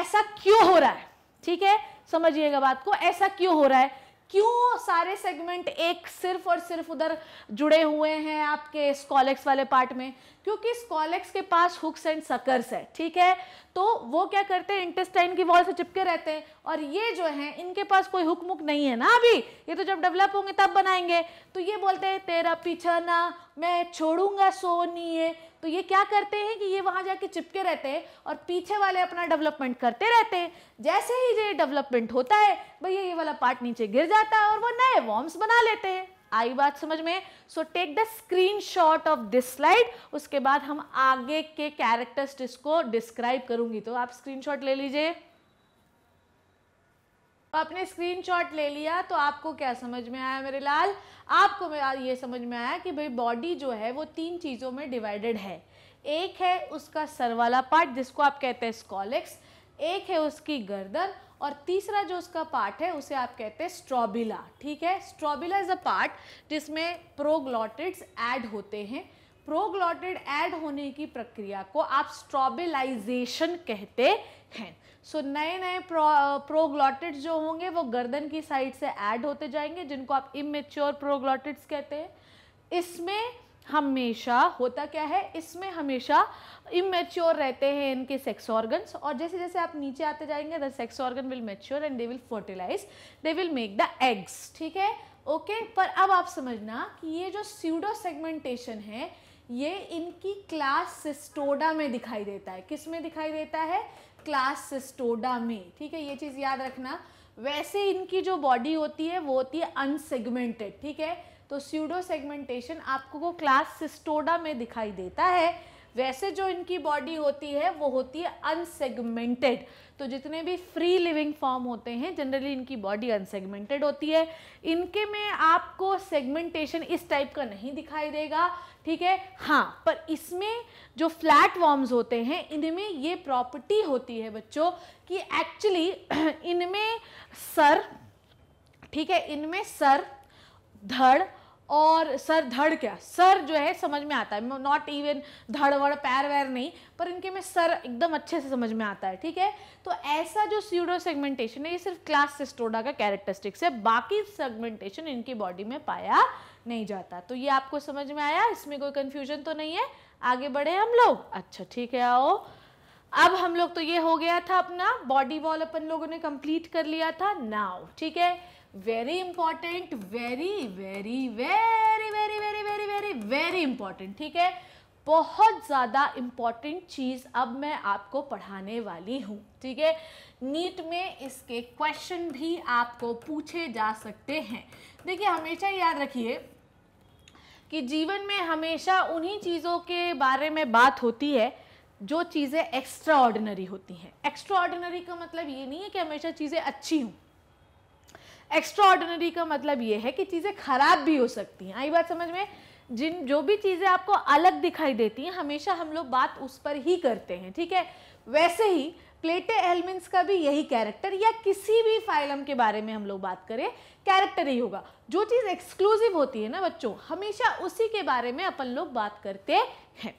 ऐसा क्यों हो रहा है ठीक है समझिएगा बात को ऐसा क्यों हो रहा है क्यों सारे सेगमेंट एक सिर्फ और सिर्फ उधर जुड़े हुए हैं आपके स्कॉलेक्स वाले पार्ट में क्योंकि स्कॉलेक्स के पास हुक्स एंड सकर्स है ठीक है तो वो क्या करते हैं इंटेस्टाइन की वॉल से चिपके रहते हैं और ये जो है इनके पास कोई हुक मुक नहीं है ना अभी ये तो जब डेवलप होंगे तब बनाएंगे तो ये बोलते हैं तेरा पीछा ना मैं छोड़ूंगा है तो ये क्या करते हैं कि ये वहां जाके चिपके रहते हैं और पीछे वाले अपना डेवलपमेंट करते रहते हैं जैसे ही ये डेवलपमेंट होता है भैया ये वाला पार्ट नीचे गिर जाता है और वो नए वॉर्म्स बना लेते हैं आई बात समझ में so take the screenshot of this slide उसके बाद हम आगे के कैरेक्टर्स को डिस्क्राइब करूंगी तो आप स्क्रीन शॉट ले लीजिए आपने स्क्रीनशॉट ले लिया तो आपको क्या समझ में आया मेरे लाल आपको ये समझ में आया कि भाई बॉडी जो है वो तीन चीज़ों में डिवाइडेड है एक है उसका सर वाला पार्ट जिसको आप कहते हैं स्कॉलेक्स एक है उसकी गर्दन और तीसरा जो उसका पार्ट है उसे आप कहते हैं स्ट्रॉबिला ठीक है स्ट्रॉबिला इज़ अ पार्ट जिसमें प्रोग्लॉटिड्स ऐड होते हैं प्रोग्लॉटेड ऐड होने की प्रक्रिया को आप स्ट्रॉबिलाइजेशन कहते हैं सो so, नए नए प्रो प्रोग्लॉटिड्स uh, जो होंगे वो गर्दन की साइड से ऐड होते जाएंगे जिनको आप इमेच्योर प्रोग्लॉटिड्स कहते हैं इसमें हमेशा होता क्या है इसमें हमेशा इमेच्योर रहते हैं इनके सेक्स ऑर्गन्स और जैसे जैसे आप नीचे आते जाएंगे the sex organ will mature and they will fertilise they will make the eggs ठीक है ओके पर अब आप समझना कि ये जो सीडो सेगमेंटेशन है ये इनकी क्लास सिस्टोडा में दिखाई देता है किस में दिखाई देता है क्लास सिस्टोडा में ठीक है ये चीज़ याद रखना वैसे इनकी जो बॉडी होती है वो होती है अनसेगमेंटेड ठीक है तो स्यूडो सेगमेंटेशन आपको को क्लास सिस्टोडा में दिखाई देता है वैसे जो इनकी बॉडी होती है वो होती है अनसेगमेंटेड तो जितने भी फ्री लिविंग फॉर्म होते हैं जनरली इनकी बॉडी अनसेगमेंटेड होती है इनके में आपको सेगमेंटेशन इस टाइप का नहीं दिखाई देगा ठीक है हाँ पर इसमें जो फ्लैट वॉर्म्स होते हैं इनमें ये प्रॉपर्टी होती है बच्चों कि एक्चुअली इनमें सर ठीक है इनमें सर धड़ और सर धड़ क्या सर जो है समझ में आता है नॉट इवन धड़ वड़ पैर वैर नहीं पर इनके में सर एकदम अच्छे से समझ में आता है ठीक है तो ऐसा जो सीडो सेगमेंटेशन है ये सिर्फ क्लास सिस्टोडा का कैरेक्टरिस्टिक्स है बाकी सेगमेंटेशन इनकी बॉडी में पाया नहीं जाता तो ये आपको समझ में आया इसमें कोई कन्फ्यूजन तो नहीं है आगे बढ़े हम लोग अच्छा ठीक है आओ अब हम लोग तो ये हो गया था अपना बॉडी वॉल अपन लोगों ने कंप्लीट कर लिया था नाउ ठीक है very important very very very very very very very very important ठीक है बहुत ज़्यादा इम्पॉर्टेंट चीज़ अब मैं आपको पढ़ाने वाली हूँ ठीक है नीट में इसके क्वेश्चन भी आपको पूछे जा सकते हैं देखिए हमेशा याद रखिए कि जीवन में हमेशा उन्हीं चीज़ों के बारे में बात होती है जो चीज़ें एक्स्ट्रा ऑर्डिनरी होती हैं एक्स्ट्रा ऑर्डिनरी का मतलब ये नहीं है कि हमेशा चीज़ें अच्छी हों एक्स्ट्रा ऑर्डिनरी का मतलब ये है कि चीज़ें खराब भी हो सकती हैं आई बात समझ में जिन जो भी चीज़ें आपको अलग दिखाई देती हैं हमेशा हम लोग बात उस पर ही करते हैं ठीक है वैसे ही प्लेटे एलिमेंट्स का भी यही कैरेक्टर या किसी भी फाइलम के बारे में हम लोग बात करें कैरेक्टर ही होगा जो चीज़ एक्सक्लूसिव होती है ना बच्चों हमेशा उसी के बारे में अपन लोग बात करते हैं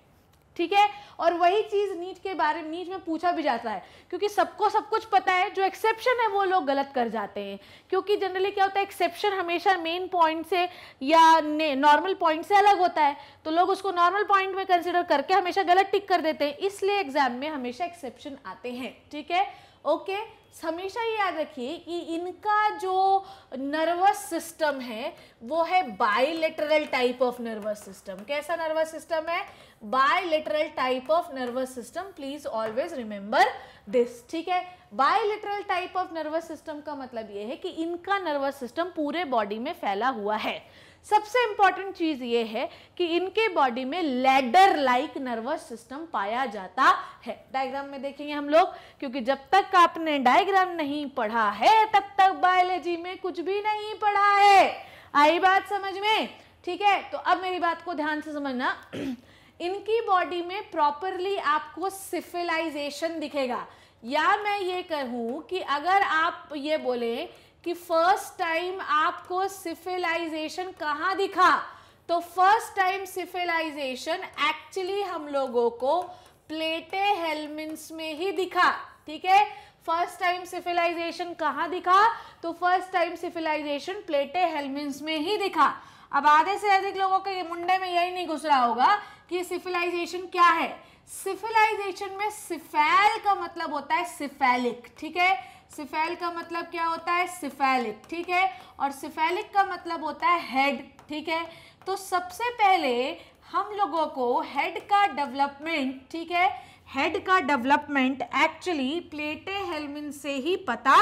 ठीक है और वही चीज़ नीट के बारे में नीट में पूछा भी जाता है क्योंकि सबको सब कुछ पता है जो एक्सेप्शन है वो लोग गलत कर जाते हैं क्योंकि जनरली क्या होता है एक्सेप्शन हमेशा मेन पॉइंट से या नॉर्मल पॉइंट से अलग होता है तो लोग उसको नॉर्मल पॉइंट में कंसिडर करके हमेशा गलत टिक कर देते हैं इसलिए एग्जाम में हमेशा एक्सेप्शन आते हैं ठीक है ओके हमेशा ये याद रखिए कि इनका जो नर्वस सिस्टम है वो है bilateral type of nervous system कैसा नर्वस सिस्टम है bilateral type of nervous system please always remember this ठीक है bilateral type of nervous system का मतलब ये है कि इनका नर्वस सिस्टम पूरे बॉडी में फैला हुआ है सबसे इंपॉर्टेंट चीज ये है कि इनके बॉडी में लेडर लाइक नर्वस सिस्टम पाया जाता है डायग्राम में देखेंगे हम लोग क्योंकि जब तक आपने डायग्राम नहीं पढ़ा है तब तक बायोलॉजी में कुछ भी नहीं पढ़ा है आई बात समझ में ठीक है तो अब मेरी बात को ध्यान से समझना इनकी बॉडी में प्रॉपरली आपको सिफिलाइजेशन दिखेगा या मैं ये कहूँ कि अगर आप ये बोलें कि फर्स्ट टाइम आपको सिफिलाइजेशन कहाँ दिखा तो फर्स्ट टाइम सिफिलाइजेशन एक्चुअली हम लोगों को प्लेटे हेलमिन्स में ही दिखा ठीक है फर्स्ट टाइम सिफिलाइजेशन कहाँ दिखा तो first time cephalisation platyhelminthes में ही दिखा अब आधे से अधिक लोगों के मुंडे में यही नहीं घुस रहा होगा कि सिफिलाइजेशन क्या है सिफिलाइजेशन में सिफेल का मतलब होता है सिफेलिक ठीक है सिफेल का मतलब क्या होता है सिफेलिक ठीक है और सिफेलिक का मतलब होता है हेड ठीक है तो सबसे पहले हम लोगों को हेड का डेवलपमेंट ठीक है हेड का डेवलपमेंट एक्चुअली प्लेटे हेलमिन से ही पता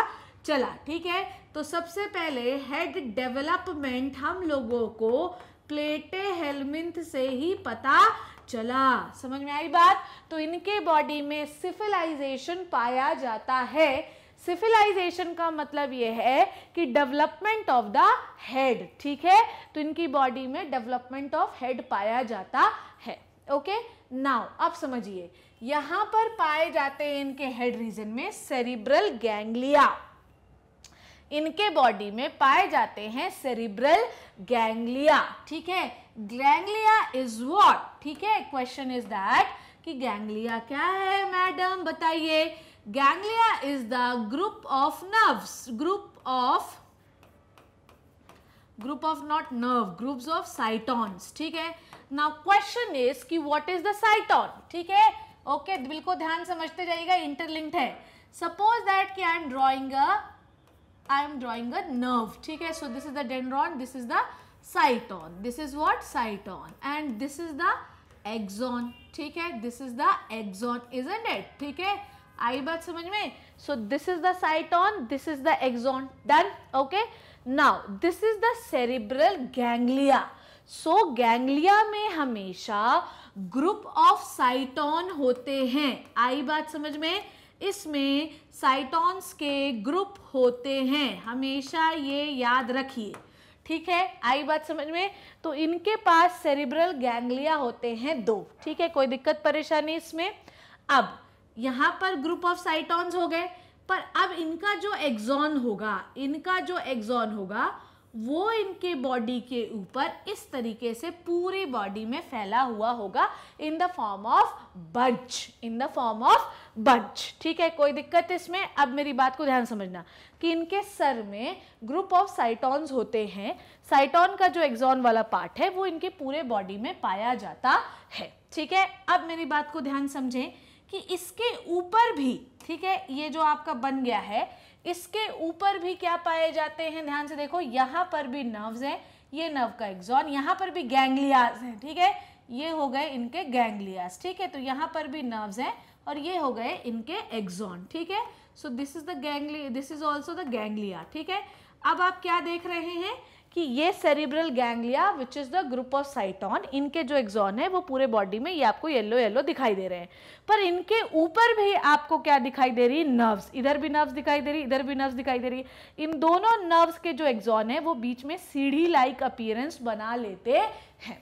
चला ठीक है तो सबसे पहले हेड डेवलपमेंट हम लोगों को प्लेटे हेलमिंथ से ही पता चला समझ में आई बात तो इनके बॉडी में सिफिलाइजेशन पाया जाता है सिविलाइजेशन का मतलब ये है कि डेवलपमेंट ऑफ द हेड ठीक है तो इनकी बॉडी में डेवलपमेंट ऑफ हेड पाया जाता है ओके नाउ आप समझिए यहां पर पाए जाते हैं इनके हेड रीजन में सेरिब्रल गैंग्लिया इनके बॉडी में पाए जाते हैं सेरिब्रल गैंग्लिया ठीक है गैंग्लिया इज व्हाट ठीक है क्वेश्चन इज दैट कि गैंग्लिया क्या है मैडम बताइए Ganglia is the group of nerves, group of group of not nerve, groups of cytons, ठीक है. Now question is कि what is the cyton, ठीक है? okay, बिल्कुल ध्यान समझते जाइएगा interlinked है. Suppose that कि I am drawing a I am drawing a nerve, ठीक है? So this is the dendron, this is the cyton, this is what cyton, and this is the axon, ठीक है? This is the axon, isn't it? ठीक है? आई बात समझ में so this is the cyton this is the axon done okay now this is the cerebral ganglia so ganglia में हमेशा group of cyton होते हैं आई बात समझ में इसमें साइटॉन्स के ग्रुप होते हैं हमेशा ये याद रखिए ठीक है आई बात समझ में तो इनके पास सेरिब्रल गैंग्लिया होते हैं दो ठीक है कोई दिक्कत परेशानी इसमें अब यहाँ पर ग्रुप ऑफ साइटॉन्स हो गए पर अब इनका जो एग्जॉन होगा इनका जो एग्जॉन होगा वो इनके बॉडी के ऊपर इस तरीके से पूरे बॉडी में फैला हुआ होगा in the form of bunch in the form of bunch ठीक है कोई दिक्कत इसमें अब मेरी बात को ध्यान समझना कि इनके सर में ग्रुप ऑफ साइटॉन्स होते हैं साइटॉन का जो एग्जॉन वाला पार्ट है वो इनके पूरे बॉडी में पाया जाता है ठीक है अब मेरी बात को ध्यान समझें कि इसके ऊपर भी ठीक है ये जो आपका बन गया है इसके ऊपर भी क्या पाए जाते हैं ध्यान से देखो यहाँ पर भी नर्व्स हैं ये नर्व का एग्जॉन यहाँ पर भी गैंग्लियाज हैं ठीक है ये हो गए इनके गैंग्लियाज ठीक है तो यहाँ पर भी नर्व्स हैं और ये हो गए इनके एग्जॉन ठीक है so this is the ganglia this is also the ganglia ठीक है अब आप क्या देख रहे हैं कि ये cerebral ganglia which is the group of cyton इनके जो एग्जॉन है वो पूरे बॉडी में ये आपको येलो येलो दिखाई दे रहे हैं पर इनके ऊपर भी आपको क्या दिखाई दे रही है नर्व्स इधर भी नर्व्स दिखाई दे रही इधर भी नर्व्स दिखाई दे रही इन दोनों नर्व्स के जो एग्जॉन है वो बीच में सीढ़ी लाइक अपियरेंस बना लेते हैं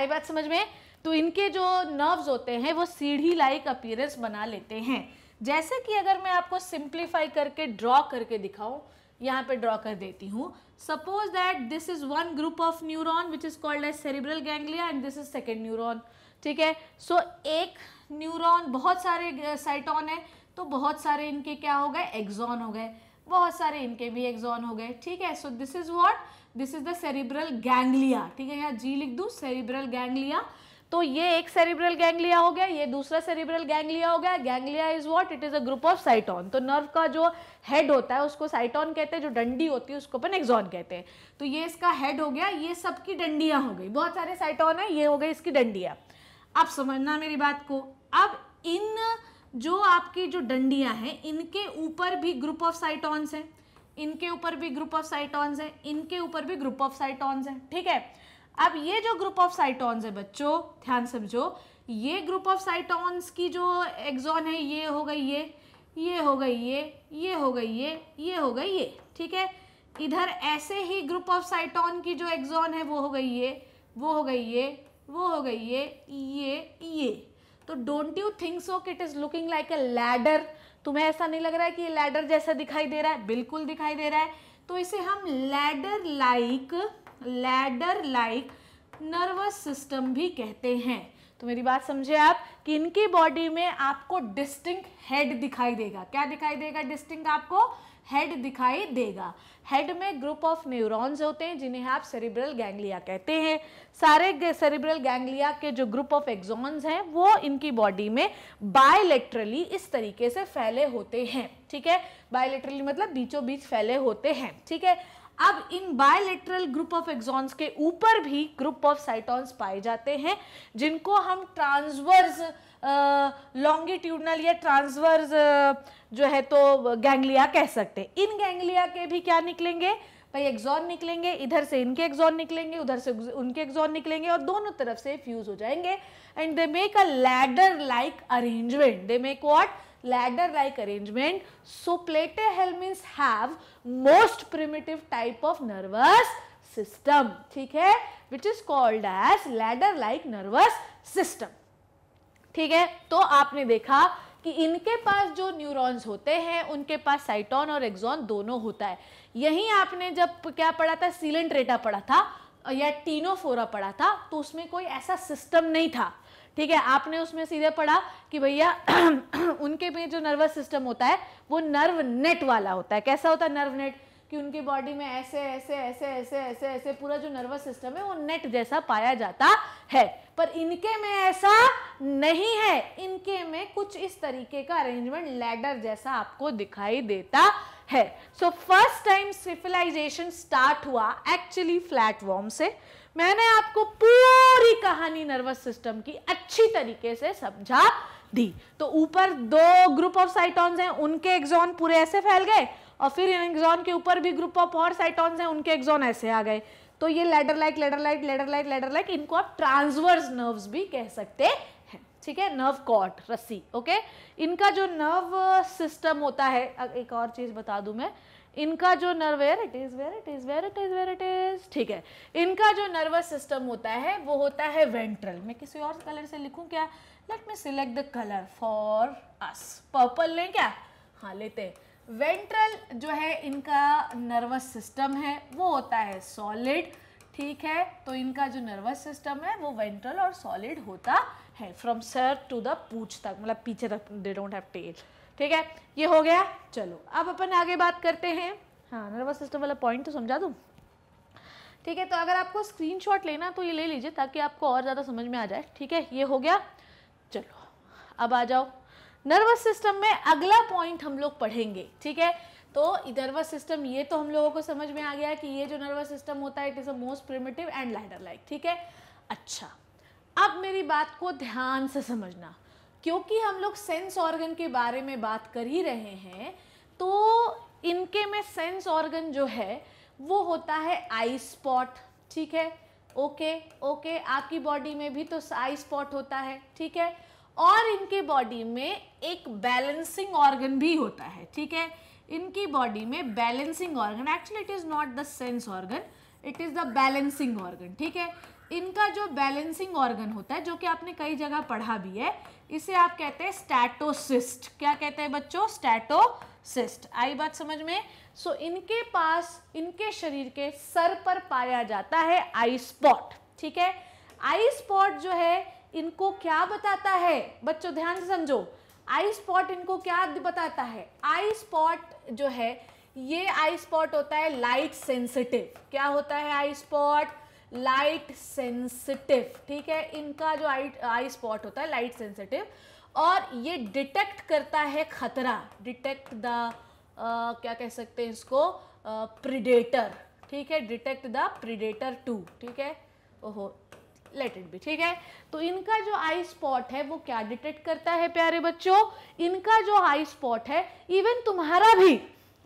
आई बात समझ में तो इनके जो नर्व्स होते हैं वो सीढ़ी लाइक अपियरेंस बना लेते हैं जैसे कि अगर मैं आपको सिंप्लीफाई करके ड्रॉ करके दिखाऊं यहाँ पे ड्रॉ कर देती हूँ suppose that this is one group of neuron which is called as cerebral ganglia and this is second neuron ठीक है सो so, एक न्यूरॉन बहुत सारे साइटॉन है तो बहुत सारे इनके क्या हो गए एक्जॉन हो गए बहुत सारे इनके भी एग्जॉन हो गए ठीक है so this is what this is the cerebral ganglia ठीक है यहाँ जी लिख दूँ सेरिब्रल गैंग्लिया तो ये एक सेरिब्रल गैंग्लिया हो गया ये दूसरा सेरिब्रल गैंग्लिया हो गया ganglia is what it is a group of cyton तो नर्व का जो हेड होता है उसको साइटॉन कहते हैं जो डंडी होती है उसको अपन एक्सॉन कहते हैं तो ये इसका हेड हो गया ये सबकी डंडियाँ हो गई बहुत सारे साइटॉन है ये हो गई इसकी डंडिया अब समझना मेरी बात को अब इन जो आपकी जो डंडियाँ हैं इनके ऊपर भी ग्रुप ऑफ साइटॉन्स हैं इनके ऊपर भी ग्रुप ऑफ साइटॉन्स हैं इनके ऊपर भी ग्रुप ऑफ साइटॉन्स हैं ठीक है अब ये जो ग्रुप ऑफ साइटॉन्स है बच्चों ध्यान समझो ये ग्रुप ऑफ साइटॉन्स की जो एग्जॉन है ये हो गई ये ये हो गई ये ये हो गई ये ये हो गई ये ठीक है इधर ऐसे ही ग्रुप ऑफ साइटॉन की जो एग्जॉन है वो हो गई ये वो हो गई ये वो हो गई ये ये ये तो डोंट यू थिंक सो कि it is looking like a ladder तुम्हें ऐसा नहीं लग रहा है कि ये लैडर जैसा दिखाई दे रहा है बिल्कुल दिखाई दे रहा है तो इसे हम ladder like -like ladder like nervous system भी कहते हैं तो मेरी बात समझे आप कि इनकी बॉडी में आपको डिस्टिंग हेड दिखाई देगा क्या दिखाई देगा डिस्टिंग आपको हेड दिखाई देगा हेड में ग्रुप ऑफ न्यूरॉन्स होते हैं जिन्हें आप सेरिब्रल गैंग्लिया कहते हैं सारे सेरिब्रल गैंग्लिया के जो ग्रुप ऑफ एग्जॉन्स हैं वो इनकी बॉडी में बायलेक्ट्रली इस तरीके से फैले होते हैं ठीक है बायोलेट्रली मतलब बीचों बीच फैले होते हैं ठीक है अब इन बायोलेट्रल ग्रुप ऑफ एक्सॉन्स के ऊपर भी ग्रुप ऑफ साइटॉन्स पाए जाते हैं जिनको हम ट्रांसवर्स लॉन्गिट्यूडनल या ट्रांसवर्स जो है तो गैंग्लिया कह सकते हैं इन गैंग्लिया के भी क्या निकलेंगे भाई एग्जॉन निकलेंगे इधर से इनके एग्जॉन निकलेंगे उधर से उनके एग्जॉन निकलेंगे और दोनों तरफ से फ्यूज हो जाएंगे and they make a ladder like arrangement they make what ladder like arrangement so plate platyhelminths have most primitive type of nervous system theek hai which is called as ladder like nervous system theek hai to aapne dekha कि इनके पास जो neurons होते हैं उनके पास cyton और axon दोनों होता है यही आपने जब क्या पढ़ा था सीलेंट्रेटा पढ़ा था या टीनोफोरा पढ़ा था तो उसमें कोई ऐसा सिस्टम नहीं था ठीक है आपने उसमें सीधे पढ़ा कि भैया उनके में जो नर्वस सिस्टम होता है वो नर्व नेट वाला होता है कैसा होता है नर्व नेट कि उनकी बॉडी में ऐसे ऐसे ऐसे ऐसे ऐसे ऐसे पूरा जो नर्वस सिस्टम है वो नेट जैसा पाया जाता है पर इनके में ऐसा नहीं है इनके में कुछ इस तरीके का अरेंजमेंट लैडर जैसा आपको दिखाई देता है so first time cephalization start हुआ एक्चुअली फ्लैट वॉर्म से मैंने आपको पूरी कहानी नर्वस सिस्टम की अच्छी तरीके से समझा दी तो ऊपर दो ग्रुप ऑफ साइटॉन्स हैं उनके एग्जॉन पूरे ऐसे फैल गए और फिर इन एग्जॉन के ऊपर भी ग्रुप ऑफ और साइटॉन्स हैं उनके एग्जॉन ऐसे आ गए तो ये ladder like ladder like ladder like ladder like इनको आप ट्रांसवर्स नर्व्स भी कह सकते हैं ठीक है नर्व कॉट रस्सी ओके इनका जो नर्व सिस्टम होता है एक और चीज़ बता दू मैं इनका जो nerve where it is where it is where it is where it is ठीक है इनका जो नर्वस सिस्टम होता है वो होता है वेंट्रल मैं किसी और कलर से लिखूं क्या let me select the colour for us purple लें क्या हाँ लेते हैं वेंट्रल जो है इनका नर्वस सिस्टम है वो होता है सॉलिड ठीक है तो इनका जो नर्वस सिस्टम है वो वेंट्रल और सॉलिड होता है फ्रॉम सर टू द पूछ तक मतलब पीछे तक दे डोंट हैव टेल ठीक है ये हो गया चलो अब अपन आगे बात करते हैं हाँ नर्वस सिस्टम वाला पॉइंट तो समझा दूँ ठीक है तो अगर आपको स्क्रीनशॉट लेना तो ये ले लीजिए ताकि आपको और ज़्यादा समझ में आ जाए ठीक है ये हो गया चलो अब आ जाओ नर्वस सिस्टम में अगला पॉइंट हम लोग पढ़ेंगे ठीक है तो नर्वस सिस्टम ये तो हम लोगों को समझ में आ गया कि ये जो नर्वस सिस्टम होता है it is a most primitive and ladder like ठीक है अच्छा अब मेरी बात को ध्यान से समझना क्योंकि हम लोग सेंस ऑर्गन के बारे में बात कर ही रहे हैं तो इनके में सेंस ऑर्गन जो है वो होता है आई स्पॉट ठीक है ओके ओके आपकी बॉडी में भी तो आई स्पॉट होता है ठीक है और इनके बॉडी में एक बैलेंसिंग ऑर्गन भी होता है ठीक है इनकी बॉडी में balancing organ actually it is not the sense organ it is the balancing organ ठीक है इनका जो बैलेंसिंग ऑर्गन होता है जो कि आपने कई जगह पढ़ा भी है इसे आप कहते हैं स्टैटोसिस्ट क्या कहते हैं बच्चों स्टैटोसिस्ट आई बात समझ में सो so, इनके पास इनके शरीर के सर पर पाया जाता है आई स्पॉट ठीक है आई स्पॉट जो है इनको क्या बताता है बच्चों ध्यान से समझो आई स्पॉट इनको क्या बताता है आई स्पॉट जो है ये आई स्पॉट होता है लाइट सेंसिटिव क्या होता है आई स्पॉट लाइट सेंसिटिव ठीक है इनका जो आई आई स्पॉट होता है लाइट सेंसिटिव और ये डिटेक्ट करता है खतरा डिटेक्ट द क्या कह सकते हैं इसको प्रिडेटर ठीक है डिटेक्ट द प्रिडेटर टू ठीक है ओहो लेट इट भी ठीक है तो इनका जो आई स्पॉट है वो क्या डिटेक्ट करता है प्यारे बच्चों इनका जो आई स्पॉट है इवन तुम्हारा भी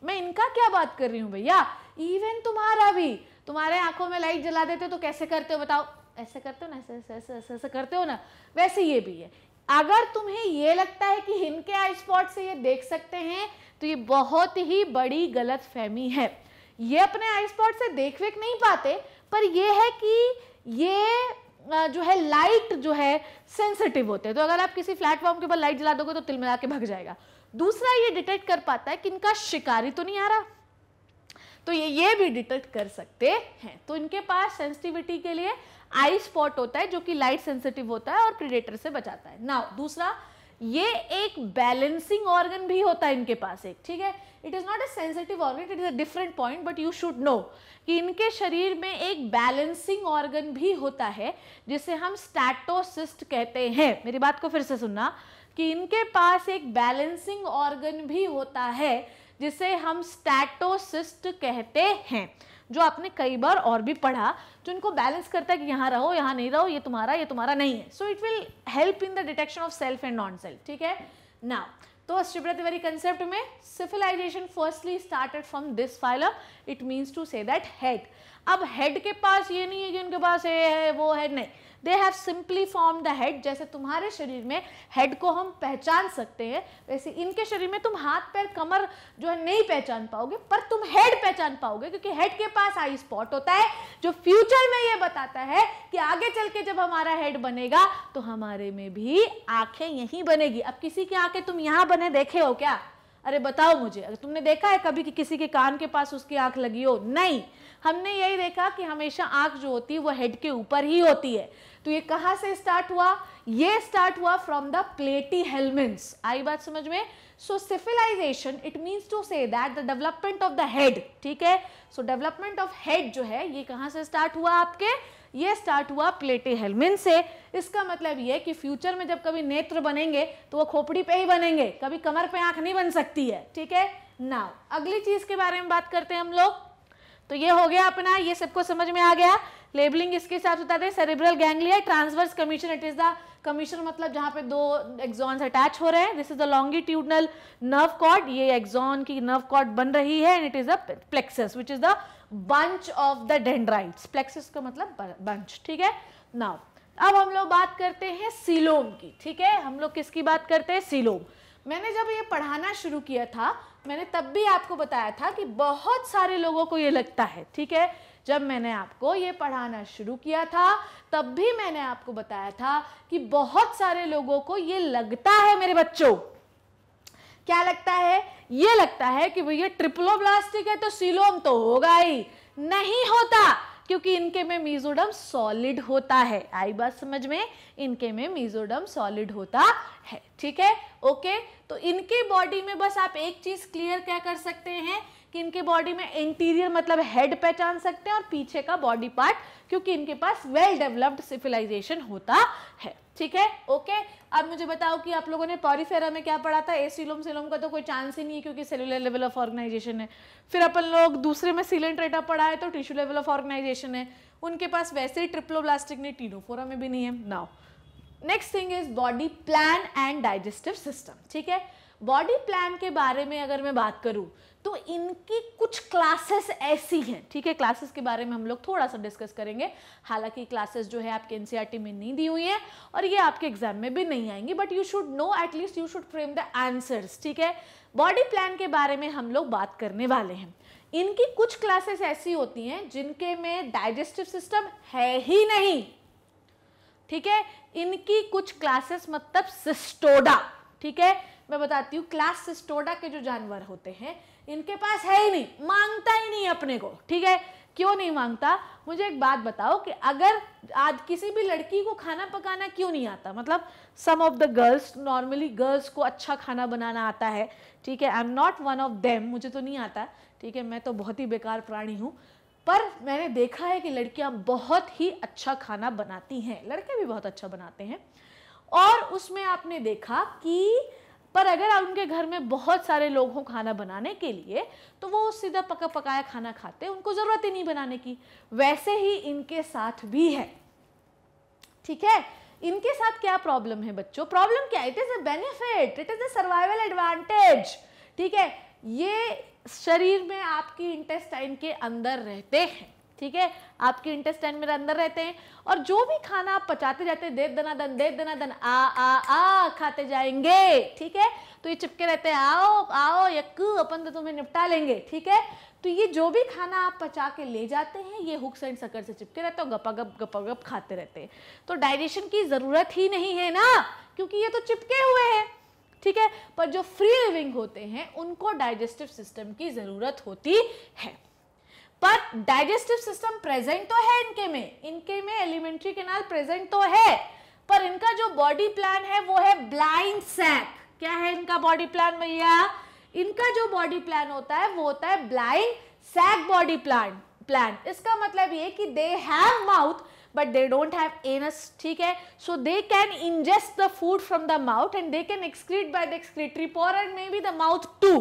मैं इनका क्या बात कर रही हूँ भैया इवन तुम्हारा भी तुम्हारे आंखों में लाइट जला देते हो तो कैसे करते हो बताओ ऐसे करते हो ना ऐसे ऐसे ऐसे ऐसे करते हो ना वैसे ये भी है अगर तुम्हें ये लगता है कि इनके आई स्पॉट से ये देख सकते हैं तो ये बहुत ही बड़ी गलत फहमी है ये अपने आई स्पॉट से देख वेख नहीं पाते पर ये है कि ये जो है लाइट जो है सेंसिटिव होते हैं तो अगर आप किसी प्लेटफॉर्म के ऊपर लाइट जला दोगे तो तिल मिला के भग जाएगा दूसरा ये डिटेक्ट कर पाता है कि इनका शिकारी तो नहीं आ रहा तो ये ये भी डिटेक्ट कर सकते हैं तो इनके पास सेंसिटिविटी के लिए आई स्पॉट होता है जो कि लाइट सेंसिटिव होता है और प्रिडेटर से बचाता है ना दूसरा ये एक बैलेंसिंग ऑर्गन भी होता है इनके पास एक ठीक है it is not a sensitive organ it is a different point but you should know कि इनके शरीर में एक बैलेंसिंग ऑर्गन भी होता है जिसे हम स्टैटोसिस्ट कहते हैं मेरी बात को फिर से सुनना कि इनके पास एक बैलेंसिंग ऑर्गन भी होता है जिसे हम स्टैटोसिस्ट कहते हैं जो आपने कई बार और भी पढ़ा जो इनको बैलेंस करता है कि यहाँ रहो यहाँ नहीं रहो ये तुम्हारा ये तुम्हारा नहीं है so it will help in the detection of self and non self ठीक है ना तो शिप्रा तिवारी कंसेप्ट में civilization firstly started from this phylum it means to say that head अब हेड के पास ये नहीं है कि उनके पास ये है वो है नहीं they have simply form the head जैसे तुम्हारे शरीर में हेड को हम पहचान सकते हैं वैसे इनके शरीर में तुम हाथ पैर कमर जो है नहीं पहचान पाओगे पर तुम हेड पहचान पाओगे क्योंकि हेड के पास आई स्पॉट होता है जो फ्यूचर में ये बताता है कि आगे चल के जब हमारा हेड बनेगा तो हमारे में भी आंखें यहीं बनेगी अब किसी की आंखें तुम यहां बने देखे हो क्या अरे बताओ मुझे अगर तुमने देखा है कभी कि किसी के कान के पास उसकी आंख लगी हो नहीं हमने यही देखा कि हमेशा आंख जो होती है वो हेड के ऊपर ही होती है तो ये कहाँ से स्टार्ट हुआ ये स्टार्ट हुआ फ्रॉम द प्लेटी हेलमेंट्स आई बात समझ में so cephalization it means to say that the development of the head ठीक है सो डेवलपमेंट ऑफ हेड जो है ये कहाँ से स्टार्ट हुआ आपके ये स्टार्ट हुआ प्लेटी हेलमेंट से इसका मतलब ये कि फ्यूचर में जब कभी नेत्र बनेंगे तो वो खोपड़ी पे ही बनेंगे कभी कमर पे आंख नहीं बन सकती है ठीक है नाउ अगली चीज के बारे में बात करते हैं हम लोग तो ये हो गया अपना ये सबको समझ में आ गया लेबलिंग इसके हिसाब से बताते हैं cerebral ganglia transverse commission it is the commission मतलब जहां पे दो एक्सॉन्स अटैच हो रहे हैं this is the longitudinal nerve cord ये एक्सॉन की नर्व कॉर्ड बन रही है and it is the plexus which is the bunch of the dendrites plexus का मतलब बंच ठीक है नाउ अब हम लोग बात करते हैं सिलोम की ठीक है हम लोग किसकी बात करते हैं सिलोम मैंने जब ये पढ़ाना शुरू किया था मैंने तब भी आपको बताया था कि बहुत सारे लोगों को ये लगता है ठीक है जब मैंने आपको ये पढ़ाना शुरू किया था तब भी मैंने आपको बताया था कि बहुत सारे लोगों को ये लगता है मेरे बच्चों क्या लगता है ये लगता है कि भैया ट्रिपलो प्लास्टिक है तो सिलोम तो होगा ही नहीं होता क्योंकि इनके में मिजोडम सॉलिड होता है आई बात समझ में इनके में मिजोडम सॉलिड होता है ठीक है ओके तो इनके बॉडी में बस आप एक चीज़ क्लियर क्या कर सकते हैं कि इनके बॉडी में इंटीरियर मतलब हेड पहचान सकते हैं और पीछे का बॉडी पार्ट क्योंकि इनके पास वेल डेवलप्ड सिविलाइजेशन होता है ठीक है ओके अब मुझे बताओ कि आप लोगों ने पॉरीफेरा में क्या पढ़ा था ए सिलोम सिलोम का तो कोई चांस ही नहीं है क्योंकि सेलुलर लेवल ऑफ ऑर्गेनाइजेशन है फिर अपन लोग दूसरे में सीलेंट्रेटा पढ़ा है तो टिश्यू लेवल ऑफ ऑर्गेनाइजेशन है उनके पास वैसे ही ट्रिप्लोब्लास्टिक नहीं टीनोफोरा में भी नहीं है now next thing is body plan and digestive system ठीक है बॉडी प्लान के बारे में अगर मैं बात करूँ तो इनकी कुछ क्लासेस ऐसी हैं ठीक है क्लासेस के बारे में हम लोग थोड़ा सा डिस्कस करेंगे हालांकि क्लासेस जो है आपके एनसीईआरटी e में नहीं दी हुई है और ये आपके एग्जाम में भी नहीं आएंगी but you should know at least you should frame the answers ठीक है बॉडी प्लान के बारे में हम लोग बात करने वाले हैं इनकी कुछ क्लासेस ऐसी होती हैं जिनके में डाइजेस्टिव सिस्टम है ही नहीं ठीक है इनकी कुछ क्लासेस मतलब सिस्टोडा ठीक है मैं बताती हूँ क्लास सिस्टोडा के जो जानवर होते हैं इनके पास है ही नहीं मांगता ही नहीं अपने को ठीक है क्यों नहीं मांगता मुझे एक बात बताओ कि अगर आज किसी भी लड़की को खाना पकाना क्यों नहीं आता मतलब some of the girls normally girls को अच्छा खाना बनाना आता है ठीक है I am not one of them मुझे तो नहीं आता ठीक है मैं तो बहुत ही बेकार प्राणी हूँ पर मैंने देखा है कि लड़कियां बहुत ही अच्छा खाना बनाती हैं लड़के भी बहुत अच्छा बनाते हैं और उसमें आपने देखा कि पर अगर आप उनके घर में बहुत सारे लोग हों खाना बनाने के लिए तो वो सीधा पका पकाया खाना खाते उनको ज़रूरत ही नहीं बनाने की वैसे ही इनके साथ भी है ठीक है इनके साथ क्या प्रॉब्लम है बच्चों प्रॉब्लम क्या है it is a benefit it is a survival advantage ठीक है ये शरीर में आपकी इंटेस्टाइन के अंदर रहते हैं ठीक है आपके इंटेस्टाइन में अंदर रहते हैं और जो भी खाना आप पचाते जाते हैं देव दन देव दन आ आ आ खाते जाएंगे ठीक है तो ये चिपके रहते हैं आओ आओ यक्कू अपन तो तुम्हें निपटा लेंगे ठीक है तो ये जो भी खाना आप पचा के ले जाते हैं ये हुक्स एंड सकर से चिपके रहते हैं और गपा गप गपा गप खाते रहते हैं तो डाइजेशन की ज़रूरत ही नहीं है ना क्योंकि ये तो चिपके हुए हैं ठीक है पर जो फ्री लिविंग होते हैं उनको डाइजेस्टिव सिस्टम की ज़रूरत होती है पर डाइजेस्टिव सिस्टम प्रेजेंट तो है इनके में इनके में एलिमेंट्री केनाल प्रेजेंट तो है पर इनका जो बॉडी प्लान है वो है ब्लाइंड सैक क्या है इनका बॉडी प्लान भैया इनका जो बॉडी प्लान होता है वो होता है blind sac body plan plan इसका मतलब ये कि they have mouth but they don't have anus ठीक है so they can ingest the food from the mouth and they can excrete by the excretory pore and may be the mouth too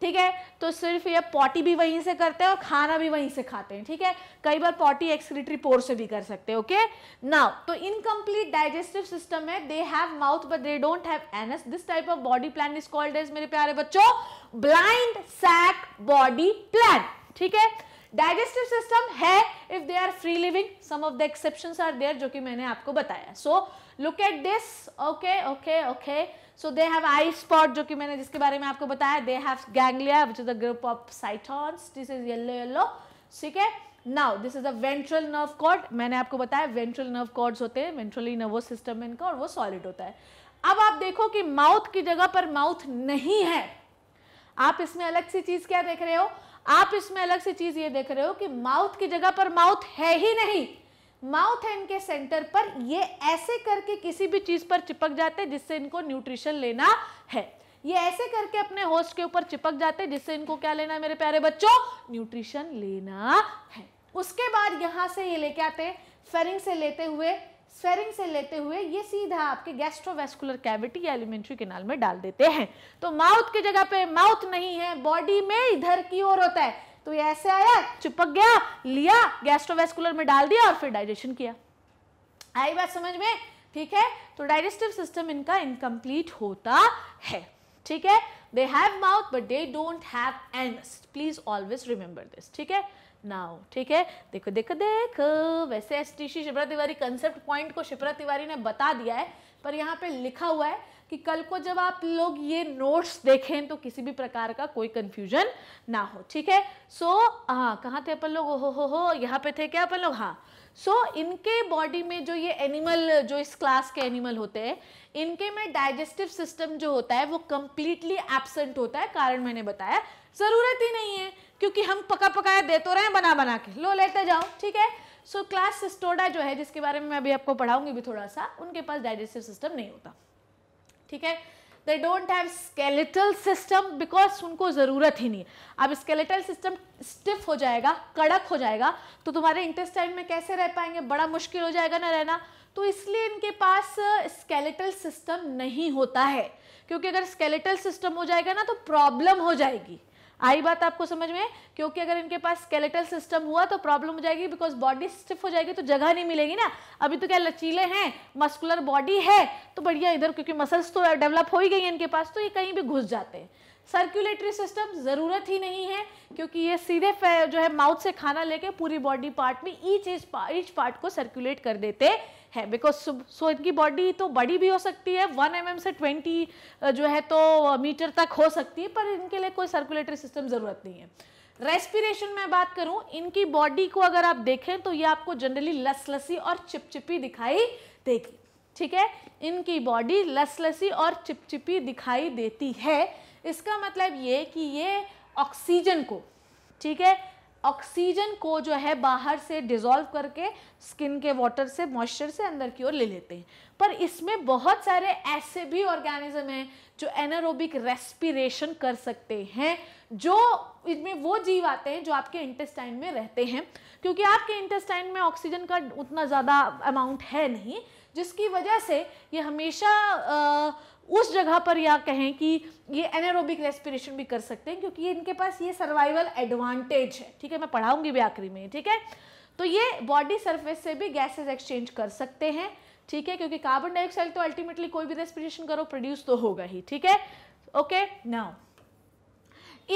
ठीक है तो सिर्फ ये potty भी वहीं से करते हैं और खाना भी वहीं से खाते हैं ठीक है कई बार पॉटी एक्सक्रीटरी पोर से भी कर सकते हैं ओके नाउ तो इनकम्प्लीट डाइजेस्टिव सिस्टम है they have mouth but they don't have anus this type of body plan is called as मेरे प्यारे बच्चों ब्लाइंड सैक बॉडी प्लान ठीक है डाइजेस्टिव सिस्टम है if they are free living some of the exception are there जो कि मैंने आपको बताया so look at this okay okay okay so they have eye spot जो कि मैंने जिसके बारे में आपको बताया they have ganglia which is a group of cytons this is yellow yellow ठीक है now this is a ventral nerve cord मैंने आपको बताया वेंट्रल नर्व कॉर्ड्स होते हैं वेंट्रली नर्वस सिस्टम इनका और वो सॉलिड होता है अब आप देखो कि माउथ की जगह पर माउथ नहीं है आप इसमें अलग सी चीज क्या देख रहे हो आप इसमें अलग से चीज ये देख रहे हो कि माउथ की जगह पर माउथ है ही नहीं माउथ है इनके सेंटर पर ये ऐसे करके किसी भी चीज पर चिपक जाते हैं जिससे इनको न्यूट्रिशन लेना है ये ऐसे करके अपने होस्ट के ऊपर चिपक जाते हैं जिससे इनको क्या लेना है मेरे प्यारे बच्चों न्यूट्रिशन लेना है उसके बाद यहां से ये लेके आते हैं फेरिंग से लेते हुए स्वेरिंग से लेते हुए ये सीधा आपके गैस्ट्रोवेस्कुलर कैविटी या एलिमेंट्री केनाल में डाल देते हैं तो माउथ की जगह पे माउथ नहीं है बॉडी में इधर की ओर होता है तो ये ऐसे आया चिपक गया लिया गैस्ट्रोवेस्कुलर में डाल दिया और फिर डाइजेशन किया आई बात समझ में ठीक है तो डाइजेस्टिव सिस्टम इनका इनकम्प्लीट होता है ठीक है they have mouth but they don't have anus please always remember this ठीक है नाउ ठीक है देखो देखो देख वैसे S T C Shipra Tiwari concept point को शिप्रा तिवारी ने बता दिया है पर यहाँ पे लिखा हुआ है कि कल को जब आप लोग ये नोट्स देखें तो किसी भी प्रकार का कोई कन्फ्यूजन ना हो ठीक है सो so, हाँ कहाँ थे अपन लोग हो हो हो यहाँ पे थे क्या अपन लोग हाँ सो so, इनके बॉडी में जो ये एनिमल जो इस क्लास के एनिमल होते हैं इनके में डाइजेस्टिव सिस्टम जो होता है वो कम्प्लीटली एबसेंट होता है कारण मैंने बताया ज़रूरत ही नहीं है क्योंकि हम पका पकाया दे तो रहे हैं बना बना के लो लेते जाओ ठीक है सो क्लास सिस्टोडा जो है जिसके बारे में मैं अभी आपको पढ़ाऊंगी भी थोड़ा सा उनके पास डाइजेस्टिव सिस्टम नहीं होता ठीक है they don't have skeletal system because उनको ज़रूरत ही नहीं अब स्केलेटल सिस्टम स्टिफ हो जाएगा कड़क हो जाएगा तो तुम्हारे इंटेस्टाइन में कैसे रह पाएंगे बड़ा मुश्किल हो जाएगा ना रहना तो इसलिए इनके पास स्केलेटल सिस्टम नहीं होता है क्योंकि अगर स्केलेटल सिस्टम हो जाएगा ना तो प्रॉब्लम हो जाएगी आई बात आपको समझ में क्योंकि अगर इनके पास स्केलेटल सिस्टम हुआ तो प्रॉब्लम हो जाएगी बिकॉज बॉडी स्टिफ हो जाएगी तो जगह नहीं मिलेगी ना अभी तो क्या लचीले हैं मस्कुलर बॉडी है तो बढ़िया इधर क्योंकि मसल्स तो डेवलप हो ही गई हैं इनके पास तो ये कहीं भी घुस जाते हैं सर्कुलेटरी सिस्टम ज़रूरत ही नहीं है क्योंकि ये सीधे जो है माउथ से खाना लेके पूरी बॉडी पार्ट में ईच ईच पार्ट को सर्कुलेट कर देते है बिकॉज सो इनकी बॉडी तो बड़ी भी हो सकती है वन एम mm से ट्वेंटी जो है तो मीटर तक हो सकती है पर इनके लिए कोई सर्कुलेटरी सिस्टम ज़रूरत नहीं है रेस्पिरेशन में बात करूं इनकी बॉडी को अगर आप देखें तो ये आपको जनरली लसलसी और चिपचिपी दिखाई देगी ठीक है इनकी बॉडी लसलसी और चिपचिपी दिखाई देती है इसका मतलब ये कि ये ऑक्सीजन को ठीक है ऑक्सीजन को जो है बाहर से डिजोल्व करके स्किन के वाटर से मॉइस्चर से अंदर की ओर ले लेते हैं पर इसमें बहुत सारे ऐसे भी ऑर्गेनिज्म हैं जो एनारोबिक रेस्पिरेशन कर सकते हैं जो इसमें वो जीव आते हैं जो आपके इंटेस्टाइन में रहते हैं क्योंकि आपके इंटेस्टाइन में ऑक्सीजन का उतना ज़्यादा अमाउंट है नहीं जिसकी वजह से ये हमेशा आ, उस जगह पर या कहें कि ये एनारोबिक रेस्पिरेशन भी कर सकते हैं क्योंकि इनके पास ये सर्वाइवल एडवांटेज है ठीक है मैं पढ़ाऊंगी व्याकरी में ठीक है तो ये बॉडी सरफेस से भी गैसेस एक्सचेंज कर सकते हैं ठीक है क्योंकि कार्बन डाइऑक्साइड तो अल्टीमेटली कोई भी रेस्पिरेशन करो प्रोड्यूस तो होगा ही ठीक है ओके नाउ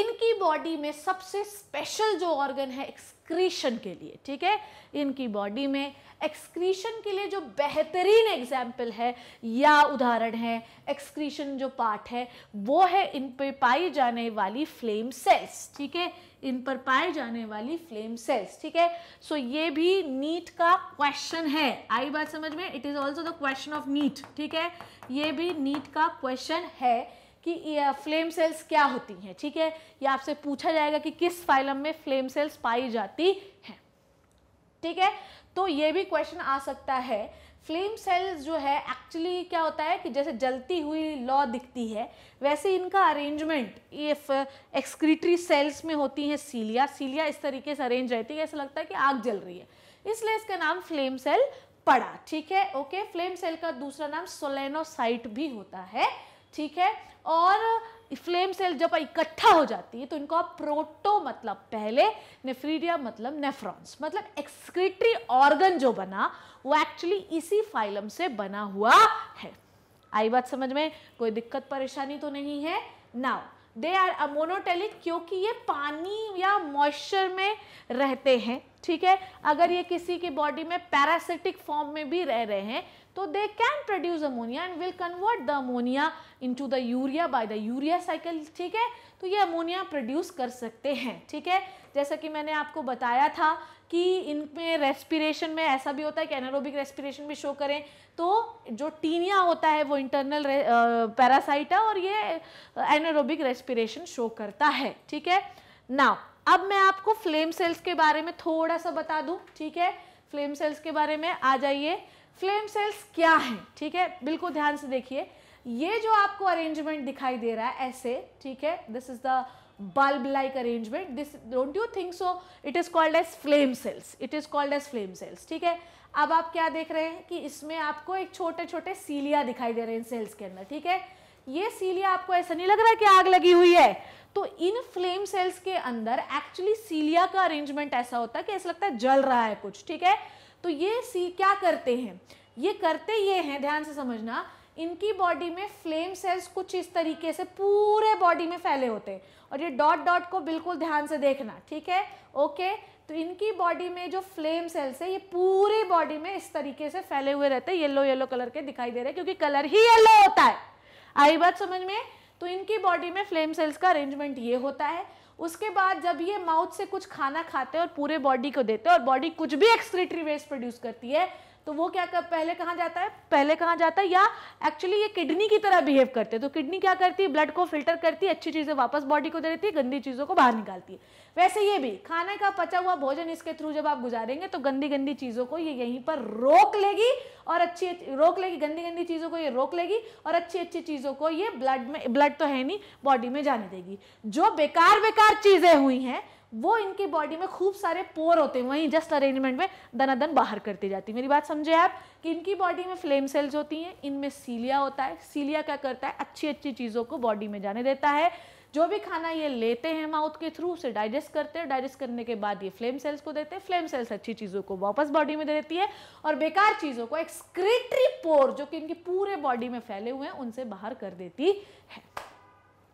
इनकी बॉडी में सबसे स्पेशल जो ऑर्गन है एक्सक्रीशन के लिए ठीक है इनकी बॉडी में एक्सक्रीशन के लिए जो बेहतरीन एग्जाम्पल है या उदाहरण है एक्सक्रीशन जो पार्ट है वो है इन पर पाई जाने वाली फ्लेम सेल्स ठीक है इन पर पाए जाने वाली फ्लेम सेल्स ठीक है सो so, ये भी नीट का क्वेश्चन है आई बात समझ में it is also the question of NEET ठीक है ये भी नीट का क्वेश्चन है कि फ्लेम सेल्स क्या होती हैं ठीक है या आपसे पूछा जाएगा कि किस फाइलम में फ्लेम सेल्स पाई जाती हैं ठीक है तो ये भी क्वेश्चन आ सकता है फ्लेम सेल्स जो है एक्चुअली क्या होता है कि जैसे जलती हुई लॉ दिखती है वैसे इनका अरेंजमेंट ये एक्सक्रीटरी सेल्स में होती हैं सीलिया सीलिया इस तरीके से अरेंज रहती है ऐसा लगता है कि आग जल रही है इसलिए इसका नाम फ्लेम सेल पड़ा ठीक है ओके फ्लेम सेल का दूसरा नाम सोलेनोसाइट भी होता है ठीक है और फ्लेम सेल जब इकट्ठा हो जाती है तो इनको आप प्रोटो मतलब पहले नेफ्रीडिया मतलब नेफ्रॉन्स मतलब एक्सक्रीटरी ऑर्गन जो बना वो एक्चुअली इसी फाइलम से बना हुआ है आई बात समझ में कोई दिक्कत परेशानी तो नहीं है नाउ दे आर अमोनोटेलिक क्योंकि ये पानी या मॉइस्चर में रहते हैं ठीक है अगर ये किसी की बॉडी में पैरासिटिक फॉर्म में भी रह रहे हैं they can produce ammonia and will convert the ammonia into the urea by the urea cycle ठीक है तो ये अमोनिया प्रोड्यूस कर सकते हैं ठीक है जैसा कि मैंने आपको बताया था कि इनमें रेस्पिरेशन में ऐसा भी होता है कि एनारोबिक रेस्पिरेशन भी शो करें तो जो टीनिया होता है वो इंटरनल पैरासाइट है और ये एनारोबिक रेस्पिरेशन शो करता है ठीक है नाउ अब मैं आपको फ्लेम सेल्स के बारे में थोड़ा सा बता दूं ठीक है फ्लेम सेल्स के बारे में आ जाइए फ्लेम सेल्स क्या है ठीक है बिल्कुल ध्यान से देखिए ये जो आपको अरेंजमेंट दिखाई दे रहा है ऐसे ठीक है this is the bulb like arrangement this don't you think so it is called as flame cells it is called as flame cells ठीक है अब आप क्या देख रहे हैं कि इसमें आपको एक छोटे छोटे सीलिया दिखाई दे रहे हैं सेल्स के अंदर ठीक है ये सीलिया आपको ऐसा नहीं लग रहा कि आग लगी हुई है तो इन फ्लेम सेल्स के अंदर एक्चुअली सीलिया का अरेंजमेंट ऐसा होता है कि ऐसा लगता है जल रहा है कुछ ठीक है तो ये सी क्या करते हैं ये करते ये हैं ध्यान से समझना इनकी बॉडी में फ्लेम सेल्स कुछ इस तरीके से पूरे बॉडी में फैले होते हैं और ये डॉट डॉट को बिल्कुल ध्यान से देखना ठीक है ओके तो इनकी बॉडी में जो फ्लेम सेल्स है ये पूरी बॉडी में इस तरीके से फैले हुए रहते हैं येलो येलो कलर के दिखाई दे रहे हैं क्योंकि कलर ही येलो होता है आई बात समझ में तो इनकी बॉडी में फ्लेम सेल्स का अरेंजमेंट ये होता है उसके बाद जब ये माउथ से कुछ खाना खाते हैं और पूरे बॉडी को देते हैं और बॉडी कुछ भी एक्सक्रेटरी वेस्ट प्रोड्यूस करती है तो वो क्या कर, पहले कहाँ जाता है पहले कहाँ जाता है या एक्चुअली ये किडनी की तरह बिहेव करते हैं तो किडनी क्या करती है ब्लड को फिल्टर करती है अच्छी चीज़ें वापस बॉडी को दे देती है गंदी चीज़ों को बाहर निकालती है वैसे ये भी खाने का पचा हुआ भोजन इसके थ्रू जब आप गुजारेंगे तो गंदी गंदी चीज़ों को ये यहीं पर रोक लेगी और अच्छी रोक लेगी गंदी गंदी चीज़ों को ये रोक लेगी और अच्छी अच्छी चीज़ों को ये ब्लड में ब्लड तो है नहीं बॉडी में जाने देगी जो बेकार बेकार चीज़ें हुई हैं वो इनकी बॉडी में खूब सारे पोर होते हैं वहीं जस्ट अरेंजमेंट में दनादन बाहर करती जाती है मेरी बात समझे आप कि इनकी बॉडी में फ्लेम सेल्स होती हैं इनमें सीलिया होता है सीलिया क्या करता है अच्छी अच्छी चीज़ों को बॉडी में जाने देता है जो भी खाना ये लेते हैं माउथ के थ्रू उसे डाइजेस्ट करते हैं डाइजेस्ट करने के बाद ये फ्लेम सेल्स को देते हैं फ्लेम सेल्स अच्छी चीज़ों को वापस बॉडी में दे देती है और बेकार चीज़ों को एक्सक्रेटरी पोर जो कि इनके पूरे बॉडी में फैले हुए हैं उनसे बाहर कर देती है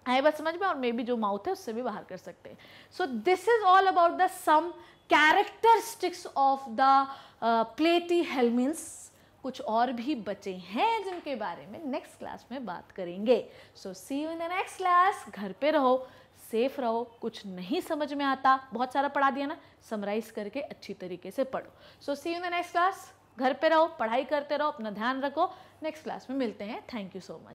आए बात समझ में और मे बी जो माउथ है उससे भी बाहर कर सकते हैं so this is all about the some characteristics of the platyhelminthes कुछ और भी बचे हैं जिनके बारे में नेक्स्ट क्लास में बात करेंगे so see you in the next class घर पे रहो सेफ रहो कुछ नहीं समझ में आता बहुत सारा पढ़ा दिया ना समराइज करके अच्छी तरीके से पढ़ो so see you in the next class घर पे रहो पढ़ाई करते रहो अपना ध्यान रखो नेक्स्ट क्लास में मिलते हैं थैंक यू सो मच